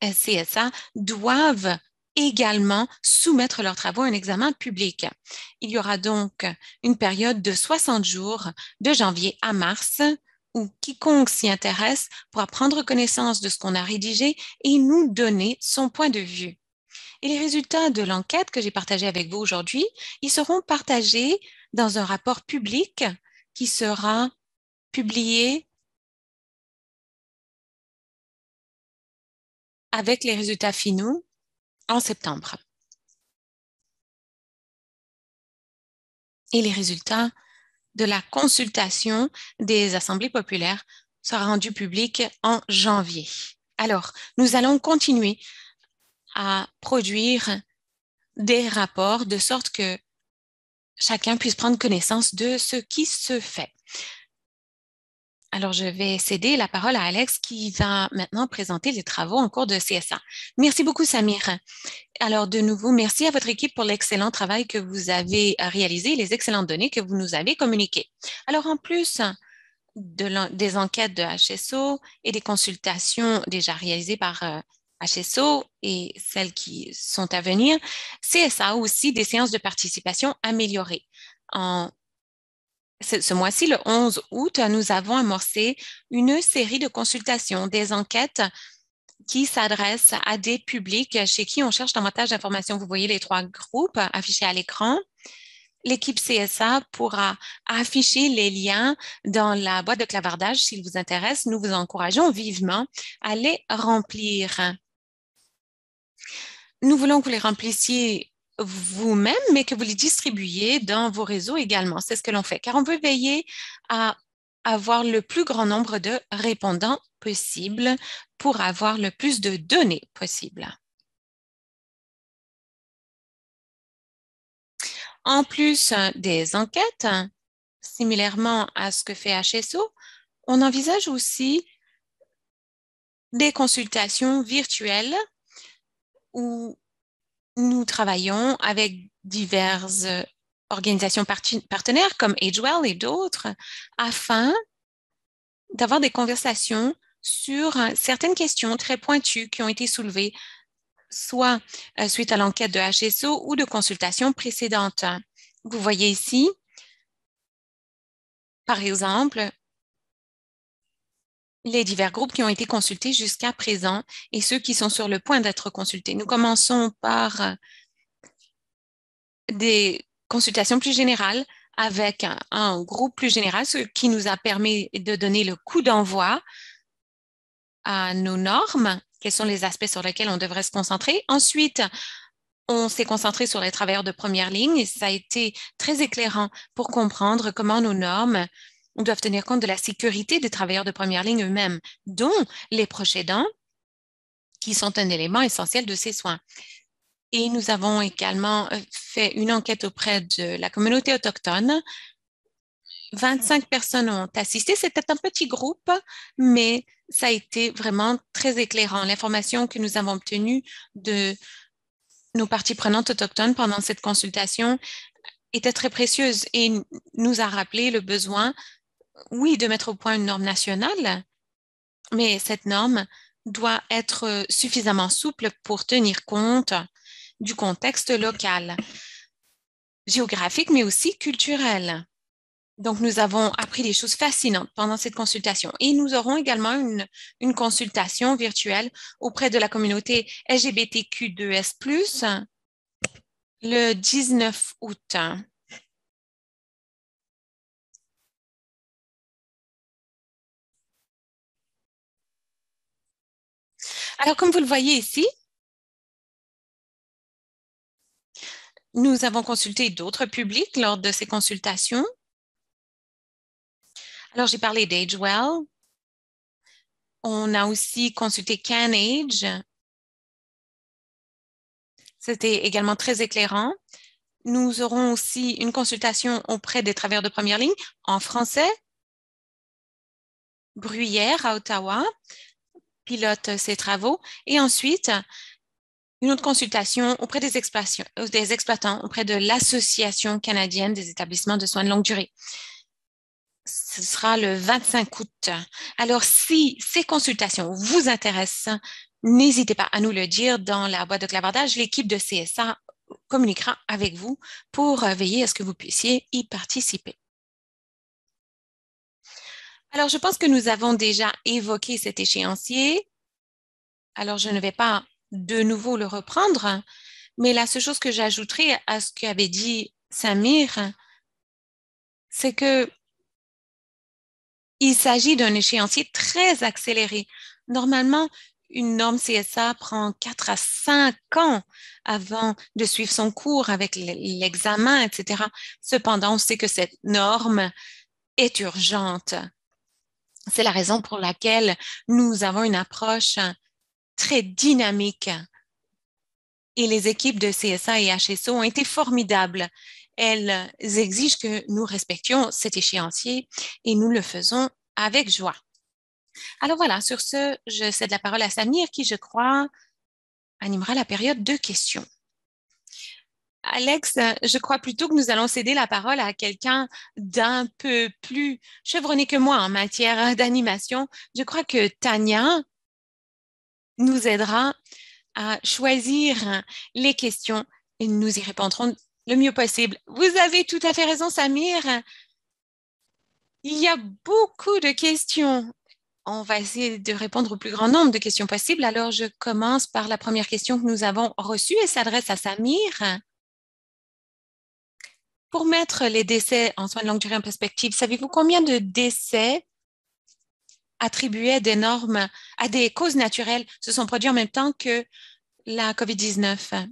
CSA doivent également soumettre leurs travaux à un examen public. Il y aura donc une période de 60 jours de janvier à mars ou quiconque s'y intéresse pourra prendre connaissance de ce qu'on a rédigé et nous donner son point de vue. Et les résultats de l'enquête que j'ai partagé avec vous aujourd'hui, ils seront partagés dans un rapport public qui sera publié avec les résultats finaux en septembre. Et les résultats de la consultation des assemblées populaires sera rendue publique en janvier. Alors, nous allons continuer à produire des rapports de sorte que chacun puisse prendre connaissance de ce qui se fait. Alors, je vais céder la parole à Alex qui va maintenant présenter les travaux en cours de CSA. Merci beaucoup, Samir. Alors, de nouveau, merci à votre équipe pour l'excellent travail que vous avez réalisé, les excellentes données que vous nous avez communiquées. Alors, en plus des enquêtes de HSO et des consultations déjà réalisées par HSO euh, et celles qui sont à venir, CSA a aussi des séances de participation améliorées en ce mois-ci, le 11 août, nous avons amorcé une série de consultations, des enquêtes qui s'adressent à des publics chez qui on cherche davantage d'informations. Vous voyez les trois groupes affichés à l'écran. L'équipe CSA pourra afficher les liens dans la boîte de clavardage s'il vous intéresse. Nous vous encourageons vivement à les remplir. Nous voulons que vous les remplissiez vous-même, mais que vous les distribuiez dans vos réseaux également. C'est ce que l'on fait, car on veut veiller à avoir le plus grand nombre de répondants possible pour avoir le plus de données possible. En plus des enquêtes, similairement à ce que fait HSO, on envisage aussi des consultations virtuelles ou nous travaillons avec diverses euh, organisations partenaires comme AgeWell et d'autres afin d'avoir des conversations sur euh, certaines questions très pointues qui ont été soulevées, soit euh, suite à l'enquête de HSO ou de consultations précédentes. Vous voyez ici, par exemple, les divers groupes qui ont été consultés jusqu'à présent et ceux qui sont sur le point d'être consultés. Nous commençons par euh, des consultations plus générales avec un, groupe plus général, ce qui nous a permis de donner le coup d'envoi à nos normes, quels sont les aspects sur lesquels on devrait se concentrer. Ensuite, on s'est concentré sur les travailleurs de première ligne et ça a été très éclairant pour comprendre comment nos normes on doit tenir compte de la sécurité des travailleurs de première ligne eux-mêmes, dont les proches aidants, qui sont un élément essentiel de ces soins. Et nous avons également euh, fait une enquête auprès de la communauté autochtone. 25 personnes ont assisté. C'était un petit groupe, mais ça a été vraiment très éclairant. L'information que nous avons obtenue de nos parties prenantes autochtones pendant cette consultation était très précieuse et nous a rappelé le besoin oui, de mettre au point une norme nationale, mais cette norme doit être euh, suffisamment souple pour tenir compte du contexte local, géographique, mais aussi culturel. Donc, nous avons appris des choses fascinantes pendant cette consultation et nous aurons également une, consultation virtuelle auprès de la communauté LGBTQ2S, le 19 août. Alors, comme vous le voyez ici, nous avons consulté d'autres publics lors de ces consultations. Alors, j'ai parlé d'AgeWell. On a aussi consulté CanAge. C'était également très éclairant. Nous aurons aussi une consultation auprès des travailleurs de première ligne en français, Bruyère à Ottawa pilote ces travaux. Et ensuite, une autre consultation auprès des, euh, des exploitants, auprès de l'Association canadienne des établissements de soins de longue durée. Ce sera le 25 août. Alors, si ces consultations vous intéressent, n'hésitez pas à nous le dire dans la boîte de clavardage. L'équipe de CSA communiquera avec vous pour veiller à ce que vous puissiez y participer. Alors, je pense que nous avons déjà évoqué cet échéancier. Alors, je ne vais pas de nouveau le reprendre, mais la seule chose que j'ajouterai à ce qu'avait dit Samir, c'est que il s'agit d'un échéancier très accéléré. Normalement, une norme CSA prend 4 à 5 ans avant de suivre son cours avec l'examen, etc. Cependant, on sait que cette norme est urgente c'est la raison pour laquelle nous avons une approche très dynamique. Et les équipes de CSA et HSO ont été formidables. Elles exigent que nous respections cet échéancier et nous le faisons avec joie. Alors voilà, sur ce, je cède la parole à Samir qui, je crois, animera la période de questions. Alex, euh, je crois plutôt que nous allons céder la parole à quelqu'un d'un peu plus chevronné que moi en matière d'animation. Je crois que Tania nous aidera à choisir les questions et nous y répondrons le mieux possible. Vous avez tout à fait raison, Samir. Il y a beaucoup de questions. On va essayer de répondre au plus grand nombre de questions possibles. Alors, je commence par la première question que nous avons reçue et s'adresse à Samir. Pour mettre les décès en soins de longue durée en perspective, savez-vous combien de décès attribués à des à des causes naturelles se sont produits en même temps que la COVID-19?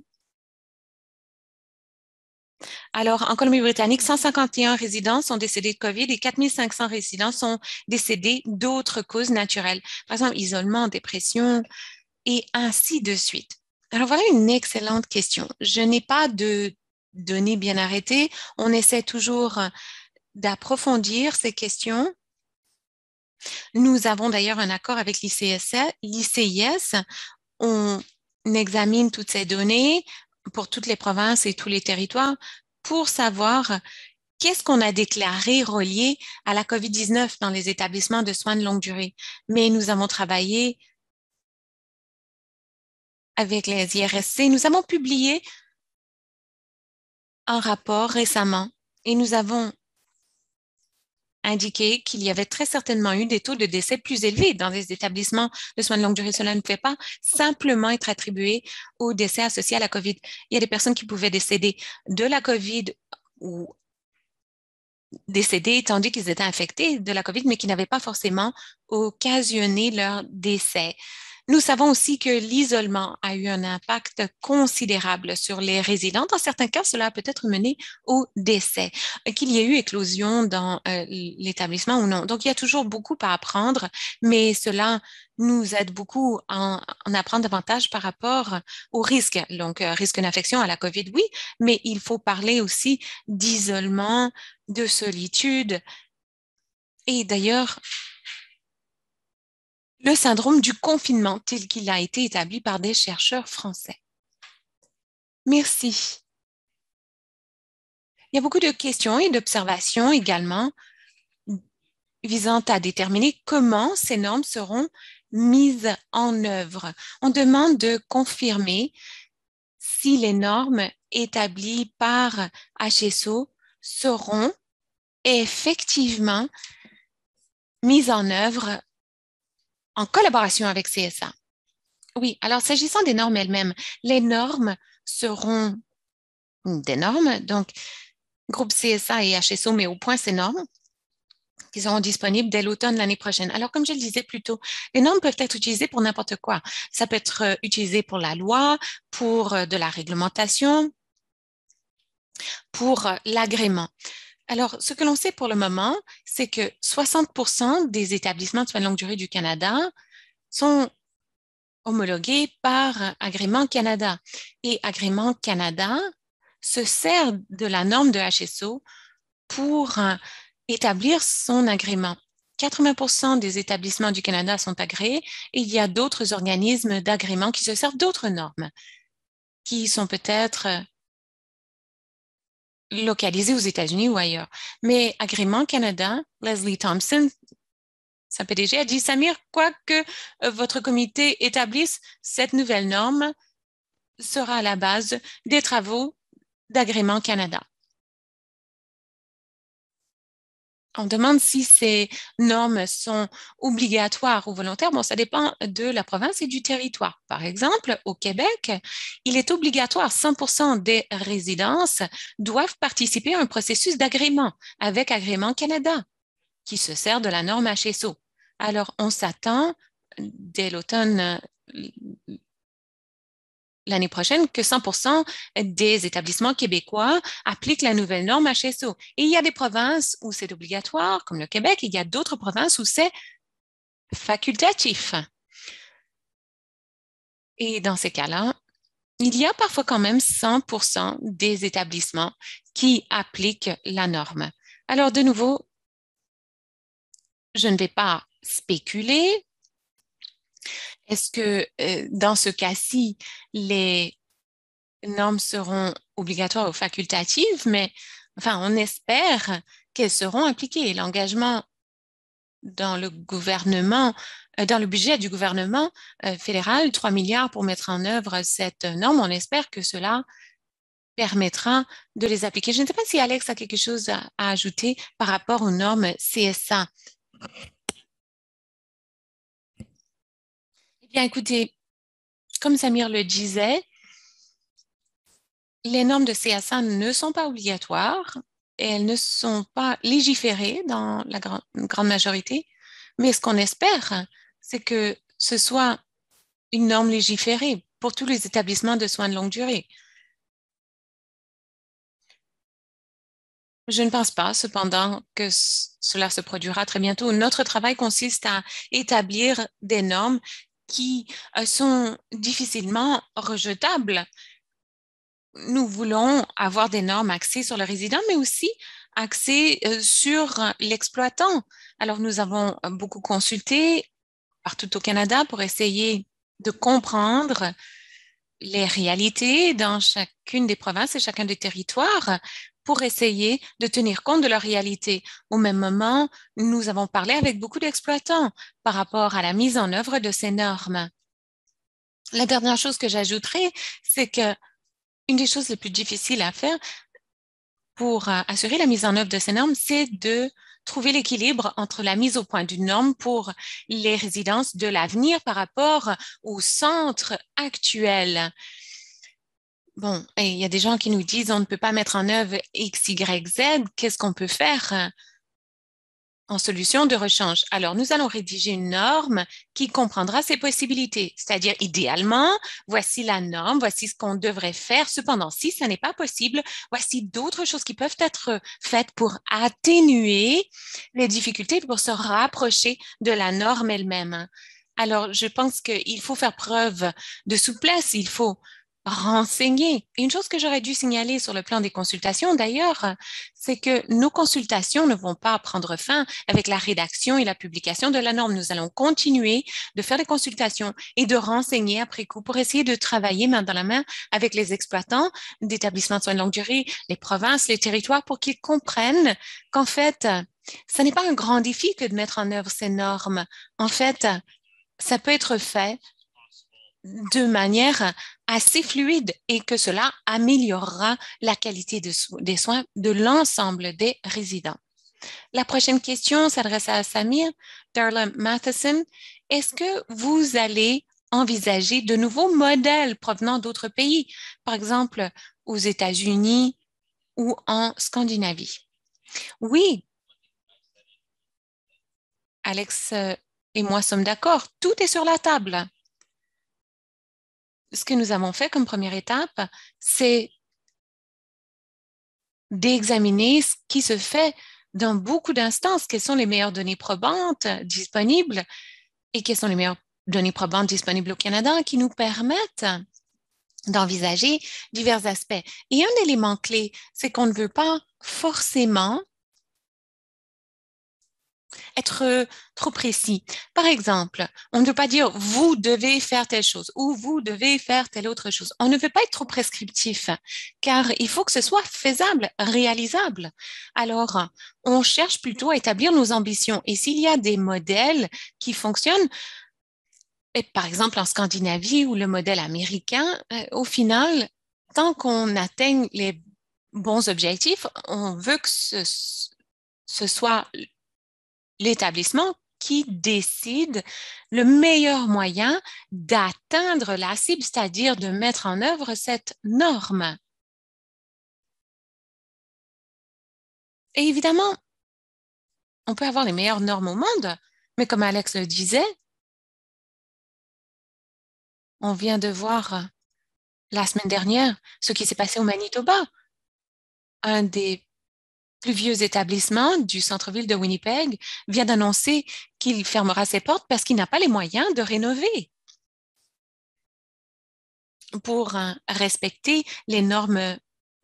Alors, en Colombie-Britannique, 151 résidents sont décédés de COVID et 4500 résidents sont décédés d'autres causes naturelles, par exemple isolement, dépression et ainsi de suite. Alors, voilà une excellente question. Je n'ai pas de données bien arrêtées. On essaie toujours d'approfondir ces questions. Nous avons d'ailleurs un accord avec l'ICIS. On examine toutes ces données pour toutes les provinces et tous les territoires pour savoir qu'est-ce qu'on a déclaré relié à la COVID-19 dans les établissements de soins de longue durée. Mais nous avons travaillé avec les IRSC. Nous avons publié un rapport récemment et nous avons indiqué qu'il y avait très certainement eu des taux de décès plus élevés dans des établissements de soins de longue durée. Cela ne pouvait pas simplement être attribué aux décès associés à la COVID. Il y a des personnes qui pouvaient décéder de la COVID ou décéder tandis qu'ils étaient infectés de la COVID, mais qui n'avaient pas forcément occasionné leur décès. Nous savons aussi que l'isolement a eu un impact considérable sur les résidents. Dans certains cas, cela a peut-être mené au décès, qu'il y ait eu éclosion dans euh, l'établissement ou non. Donc, il y a toujours beaucoup à apprendre, mais cela nous aide beaucoup à en, apprendre davantage par rapport au risque. Donc, euh, risque d'infection à la COVID, oui, mais il faut parler aussi d'isolement, de solitude. Et d'ailleurs, le syndrome du confinement tel qu'il a été établi par des chercheurs français. Merci. Il y a beaucoup de questions et d'observations également visant à déterminer comment ces normes seront mises en œuvre. On demande de confirmer si les normes établies par HSO seront effectivement mises en œuvre en collaboration avec CSA. Oui, alors s'agissant des normes elles-mêmes, les normes seront des normes, donc groupe CSA et HSO met au point ces normes qui seront disponibles dès l'automne de l'année prochaine. Alors, comme je le disais plus tôt, les normes peuvent être utilisées pour n'importe quoi. Ça peut être euh, utilisé pour la loi, pour euh, de la réglementation, pour euh, l'agrément. Alors, ce que l'on sait pour le moment, c'est que 60 des établissements de soins de longue durée du Canada sont homologués par Agrément Canada. Et Agrément Canada se sert de la norme de HSO pour euh, établir son agrément. 80 des établissements du Canada sont agréés et il y a d'autres organismes d'agrément qui se servent d'autres normes, qui sont peut-être euh, localisé aux États-Unis ou ailleurs. Mais Agrément Canada, Leslie Thompson, sa PDG, a dit, Samir, quoi que euh, votre comité établisse, cette nouvelle norme sera à la base des travaux d'Agrément Canada. on demande si ces normes sont obligatoires ou volontaires. Bon, ça dépend de la province et du territoire. Par exemple, au Québec, il est obligatoire, 100% des résidences doivent participer à un processus d'agrément avec Agrément Canada, qui se sert de la norme HSO. Alors, on s'attend dès l'automne l'année prochaine que 100 des établissements québécois appliquent la nouvelle norme HSO. Et il y a des provinces où c'est obligatoire, comme le Québec, il y a d'autres provinces où c'est facultatif. Et dans ces cas-là, il y a parfois quand même 100 des établissements qui appliquent la norme. Alors, de nouveau, je ne vais pas spéculer, est-ce que euh, dans ce cas-ci, les normes seront obligatoires ou facultatives, mais enfin, on espère qu'elles seront appliquées. L'engagement dans le gouvernement, euh, dans le budget du gouvernement euh, fédéral, 3 milliards pour mettre en œuvre cette norme, on espère que cela permettra de les appliquer. Je ne sais pas si Alex a quelque chose à ajouter par rapport aux normes CSA. Bien, écoutez, comme Samir le disait, les normes de CSA ne sont pas obligatoires et elles ne sont pas légiférées dans la grande majorité, mais ce qu'on espère, c'est que ce soit une norme légiférée pour tous les établissements de soins de longue durée. Je ne pense pas, cependant, que cela se produira très bientôt. Notre travail consiste à établir des normes qui euh, sont difficilement rejetables. Nous voulons avoir des normes axées sur le résident, mais aussi axées euh, sur l'exploitant. Alors, nous avons beaucoup consulté partout au Canada pour essayer de comprendre les réalités dans chacune des provinces et chacun des territoires pour essayer de tenir compte de leur réalité. Au même moment, nous avons parlé avec beaucoup d'exploitants par rapport à la mise en œuvre de ces normes. La dernière chose que j'ajouterai, c'est que une des choses les plus difficiles à faire pour euh, assurer la mise en œuvre de ces normes, c'est de trouver l'équilibre entre la mise au point d'une norme pour les résidences de l'avenir par rapport au centre actuel bon, il y a des gens qui nous disent on ne peut pas mettre en œuvre X, Y, Z, qu'est-ce qu'on peut faire euh, en solution de rechange Alors, nous allons rédiger une norme qui comprendra ces possibilités, c'est-à-dire idéalement, voici la norme, voici ce qu'on devrait faire. Cependant, si ce n'est pas possible, voici d'autres choses qui peuvent être faites pour atténuer les difficultés, pour se rapprocher de la norme elle-même. Alors, je pense qu'il faut faire preuve de souplesse, il faut renseigner. Une chose que j'aurais dû signaler sur le plan des consultations, d'ailleurs, c'est que nos consultations ne vont pas prendre fin avec la rédaction et la publication de la norme. Nous allons continuer de faire des consultations et de renseigner après coup pour essayer de travailler main dans la main avec les exploitants d'établissements de soins de longue durée, les provinces, les territoires, pour qu'ils comprennent qu'en fait, ça n'est pas un grand défi que de mettre en œuvre ces normes. En fait, ça peut être fait de manière assez fluide et que cela améliorera la qualité des soins de l'ensemble des résidents. La prochaine question s'adresse à Samir Darla Matheson. Est-ce que vous allez envisager de nouveaux modèles provenant d'autres pays, par exemple aux États-Unis ou en Scandinavie? Oui, Alex euh, et moi sommes d'accord, tout est sur la table ce que nous avons fait comme première étape, c'est d'examiner ce qui se fait dans beaucoup d'instances, quelles sont les meilleures données probantes disponibles et quelles sont les meilleures données probantes disponibles au Canada qui nous permettent d'envisager divers aspects. Et un élément clé, c'est qu'on ne veut pas forcément être euh, trop précis. Par exemple, on ne veut pas dire vous devez faire telle chose ou vous devez faire telle autre chose. On ne veut pas être trop prescriptif car il faut que ce soit faisable, réalisable. Alors, on cherche plutôt à établir nos ambitions et s'il y a des modèles qui fonctionnent, et par exemple en Scandinavie ou le modèle américain, euh, au final, tant qu'on atteigne les bons objectifs, on veut que ce soit l'établissement qui décide le meilleur moyen d'atteindre la cible, c'est-à-dire de mettre en œuvre cette norme. Et évidemment, on peut avoir les meilleures normes au monde, mais comme Alex le disait, on vient de voir la semaine dernière ce qui s'est passé au Manitoba. Un des plus vieux établissement du centre-ville de Winnipeg vient d'annoncer qu'il fermera ses portes parce qu'il n'a pas les moyens de rénover pour euh, respecter les normes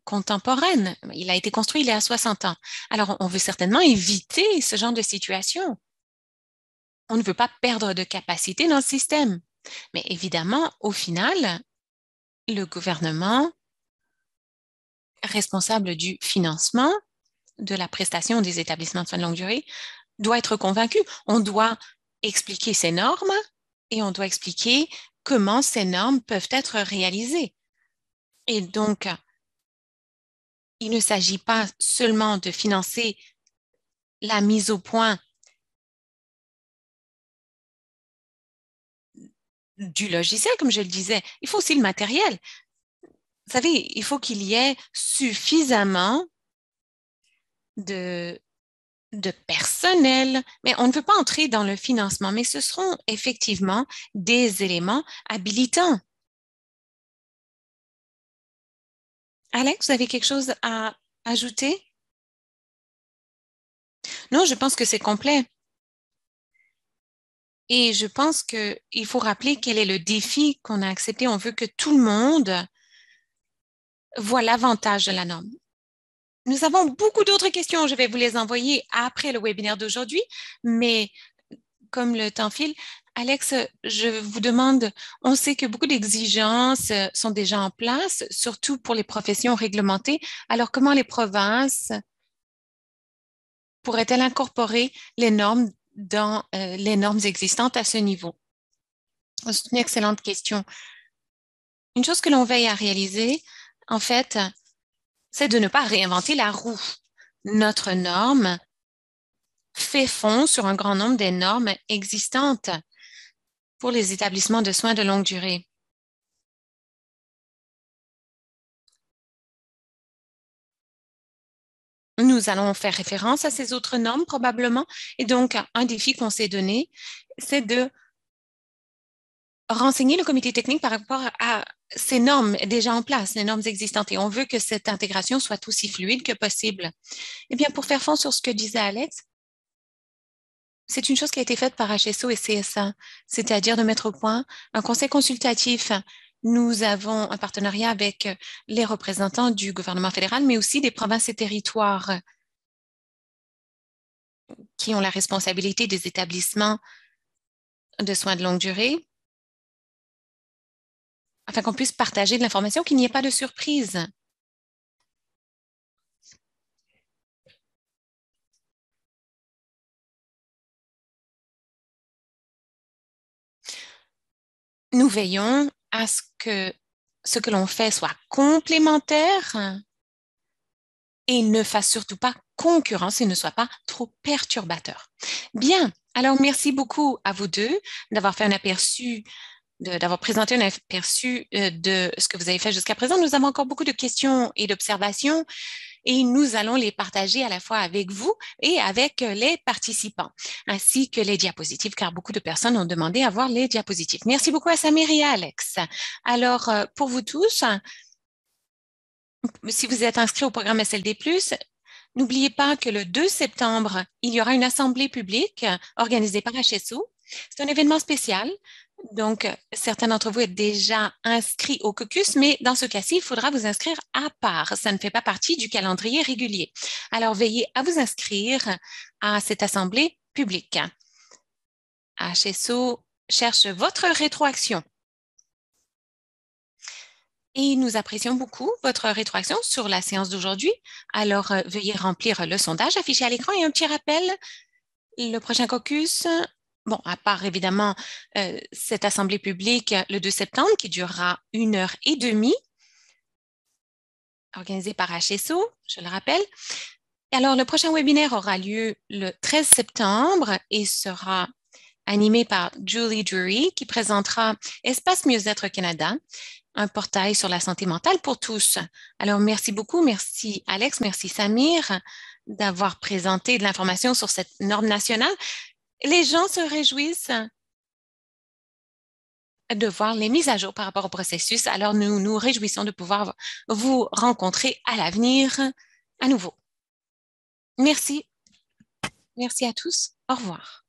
contemporaines. Il a été construit il y a 60 ans. Alors, on veut certainement éviter ce genre de situation. On ne veut pas perdre de capacité dans le système. Mais évidemment, au final, le gouvernement responsable du financement de la prestation des établissements de soins de longue durée doit être convaincu. On doit expliquer ces normes et on doit expliquer comment ces normes peuvent être réalisées. Et donc, il ne s'agit pas seulement de financer la mise au point du logiciel, comme je le disais, il faut aussi le matériel. Vous savez, il faut qu'il y ait suffisamment de, personnel, mais on ne veut pas entrer dans le financement, mais ce seront effectivement des éléments habilitants. Alex, vous avez quelque chose à ajouter? Non, je pense que c'est complet. Et je pense qu'il faut rappeler quel est le défi qu'on a accepté. On veut que tout le monde voit l'avantage de la norme. Nous avons beaucoup d'autres questions. Je vais vous les envoyer après le webinaire d'aujourd'hui, mais comme le temps file, Alex, je vous demande, on sait que beaucoup d'exigences sont déjà en place, surtout pour les professions réglementées. Alors, comment les provinces pourraient-elles incorporer les normes dans euh, les normes existantes à ce niveau? C'est une excellente question. Une chose que l'on veille à réaliser, en fait, c'est de ne pas réinventer la roue. Notre norme fait fond sur un grand nombre des normes existantes pour les établissements de soins de longue durée. Nous allons faire référence à ces autres normes probablement. Et donc, un défi qu'on s'est donné, c'est de renseigner le comité technique par rapport à ces normes déjà en place, les normes existantes, et on veut que cette intégration soit aussi fluide que possible. Eh bien, pour faire fond sur ce que disait Alex, c'est une chose qui a été faite par HSO et CSA, c'est-à-dire de mettre au point un conseil consultatif. Nous avons un partenariat avec les représentants du gouvernement fédéral, mais aussi des provinces et territoires qui ont la responsabilité des établissements de soins de longue durée afin qu'on puisse partager de l'information, qu'il n'y ait pas de surprise. Nous veillons à ce que ce que l'on fait soit complémentaire et ne fasse surtout pas concurrence et ne soit pas trop perturbateur. Bien, alors merci beaucoup à vous deux d'avoir fait un aperçu d'avoir présenté un aperçu euh, de ce que vous avez fait jusqu'à présent. Nous avons encore beaucoup de questions et d'observations et nous allons les partager à la fois avec vous et avec euh, les participants, ainsi que les diapositives, car beaucoup de personnes ont demandé à voir les diapositives. Merci beaucoup à Samir et à Alex. Alors, euh, pour vous tous, si vous êtes inscrits au programme SLD+, n'oubliez pas que le 2 septembre, il y aura une assemblée publique organisée par HSO. C'est un événement spécial donc, certains d'entre vous êtes déjà inscrits au caucus, mais dans ce cas-ci, il faudra vous inscrire à part. Ça ne fait pas partie du calendrier régulier. Alors, veillez à vous inscrire à cette assemblée publique. HSO cherche votre rétroaction. Et nous apprécions beaucoup votre rétroaction sur la séance d'aujourd'hui. Alors, euh, veuillez remplir le sondage affiché à l'écran et un petit rappel. Le prochain caucus bon, à part évidemment euh, cette assemblée publique euh, le 2 septembre qui durera une heure et demie, organisée par HSO, je le rappelle. alors, le prochain webinaire aura lieu le 13 septembre et sera animé par Julie Drury qui présentera Espace Mieux-être Canada, un portail sur la santé mentale pour tous. Alors, merci beaucoup. Merci Alex, merci Samir d'avoir présenté de l'information sur cette norme nationale les gens se réjouissent de voir les mises à jour par rapport au processus. Alors, nous nous réjouissons de pouvoir vous rencontrer à l'avenir à nouveau. Merci. Merci à tous. Au revoir.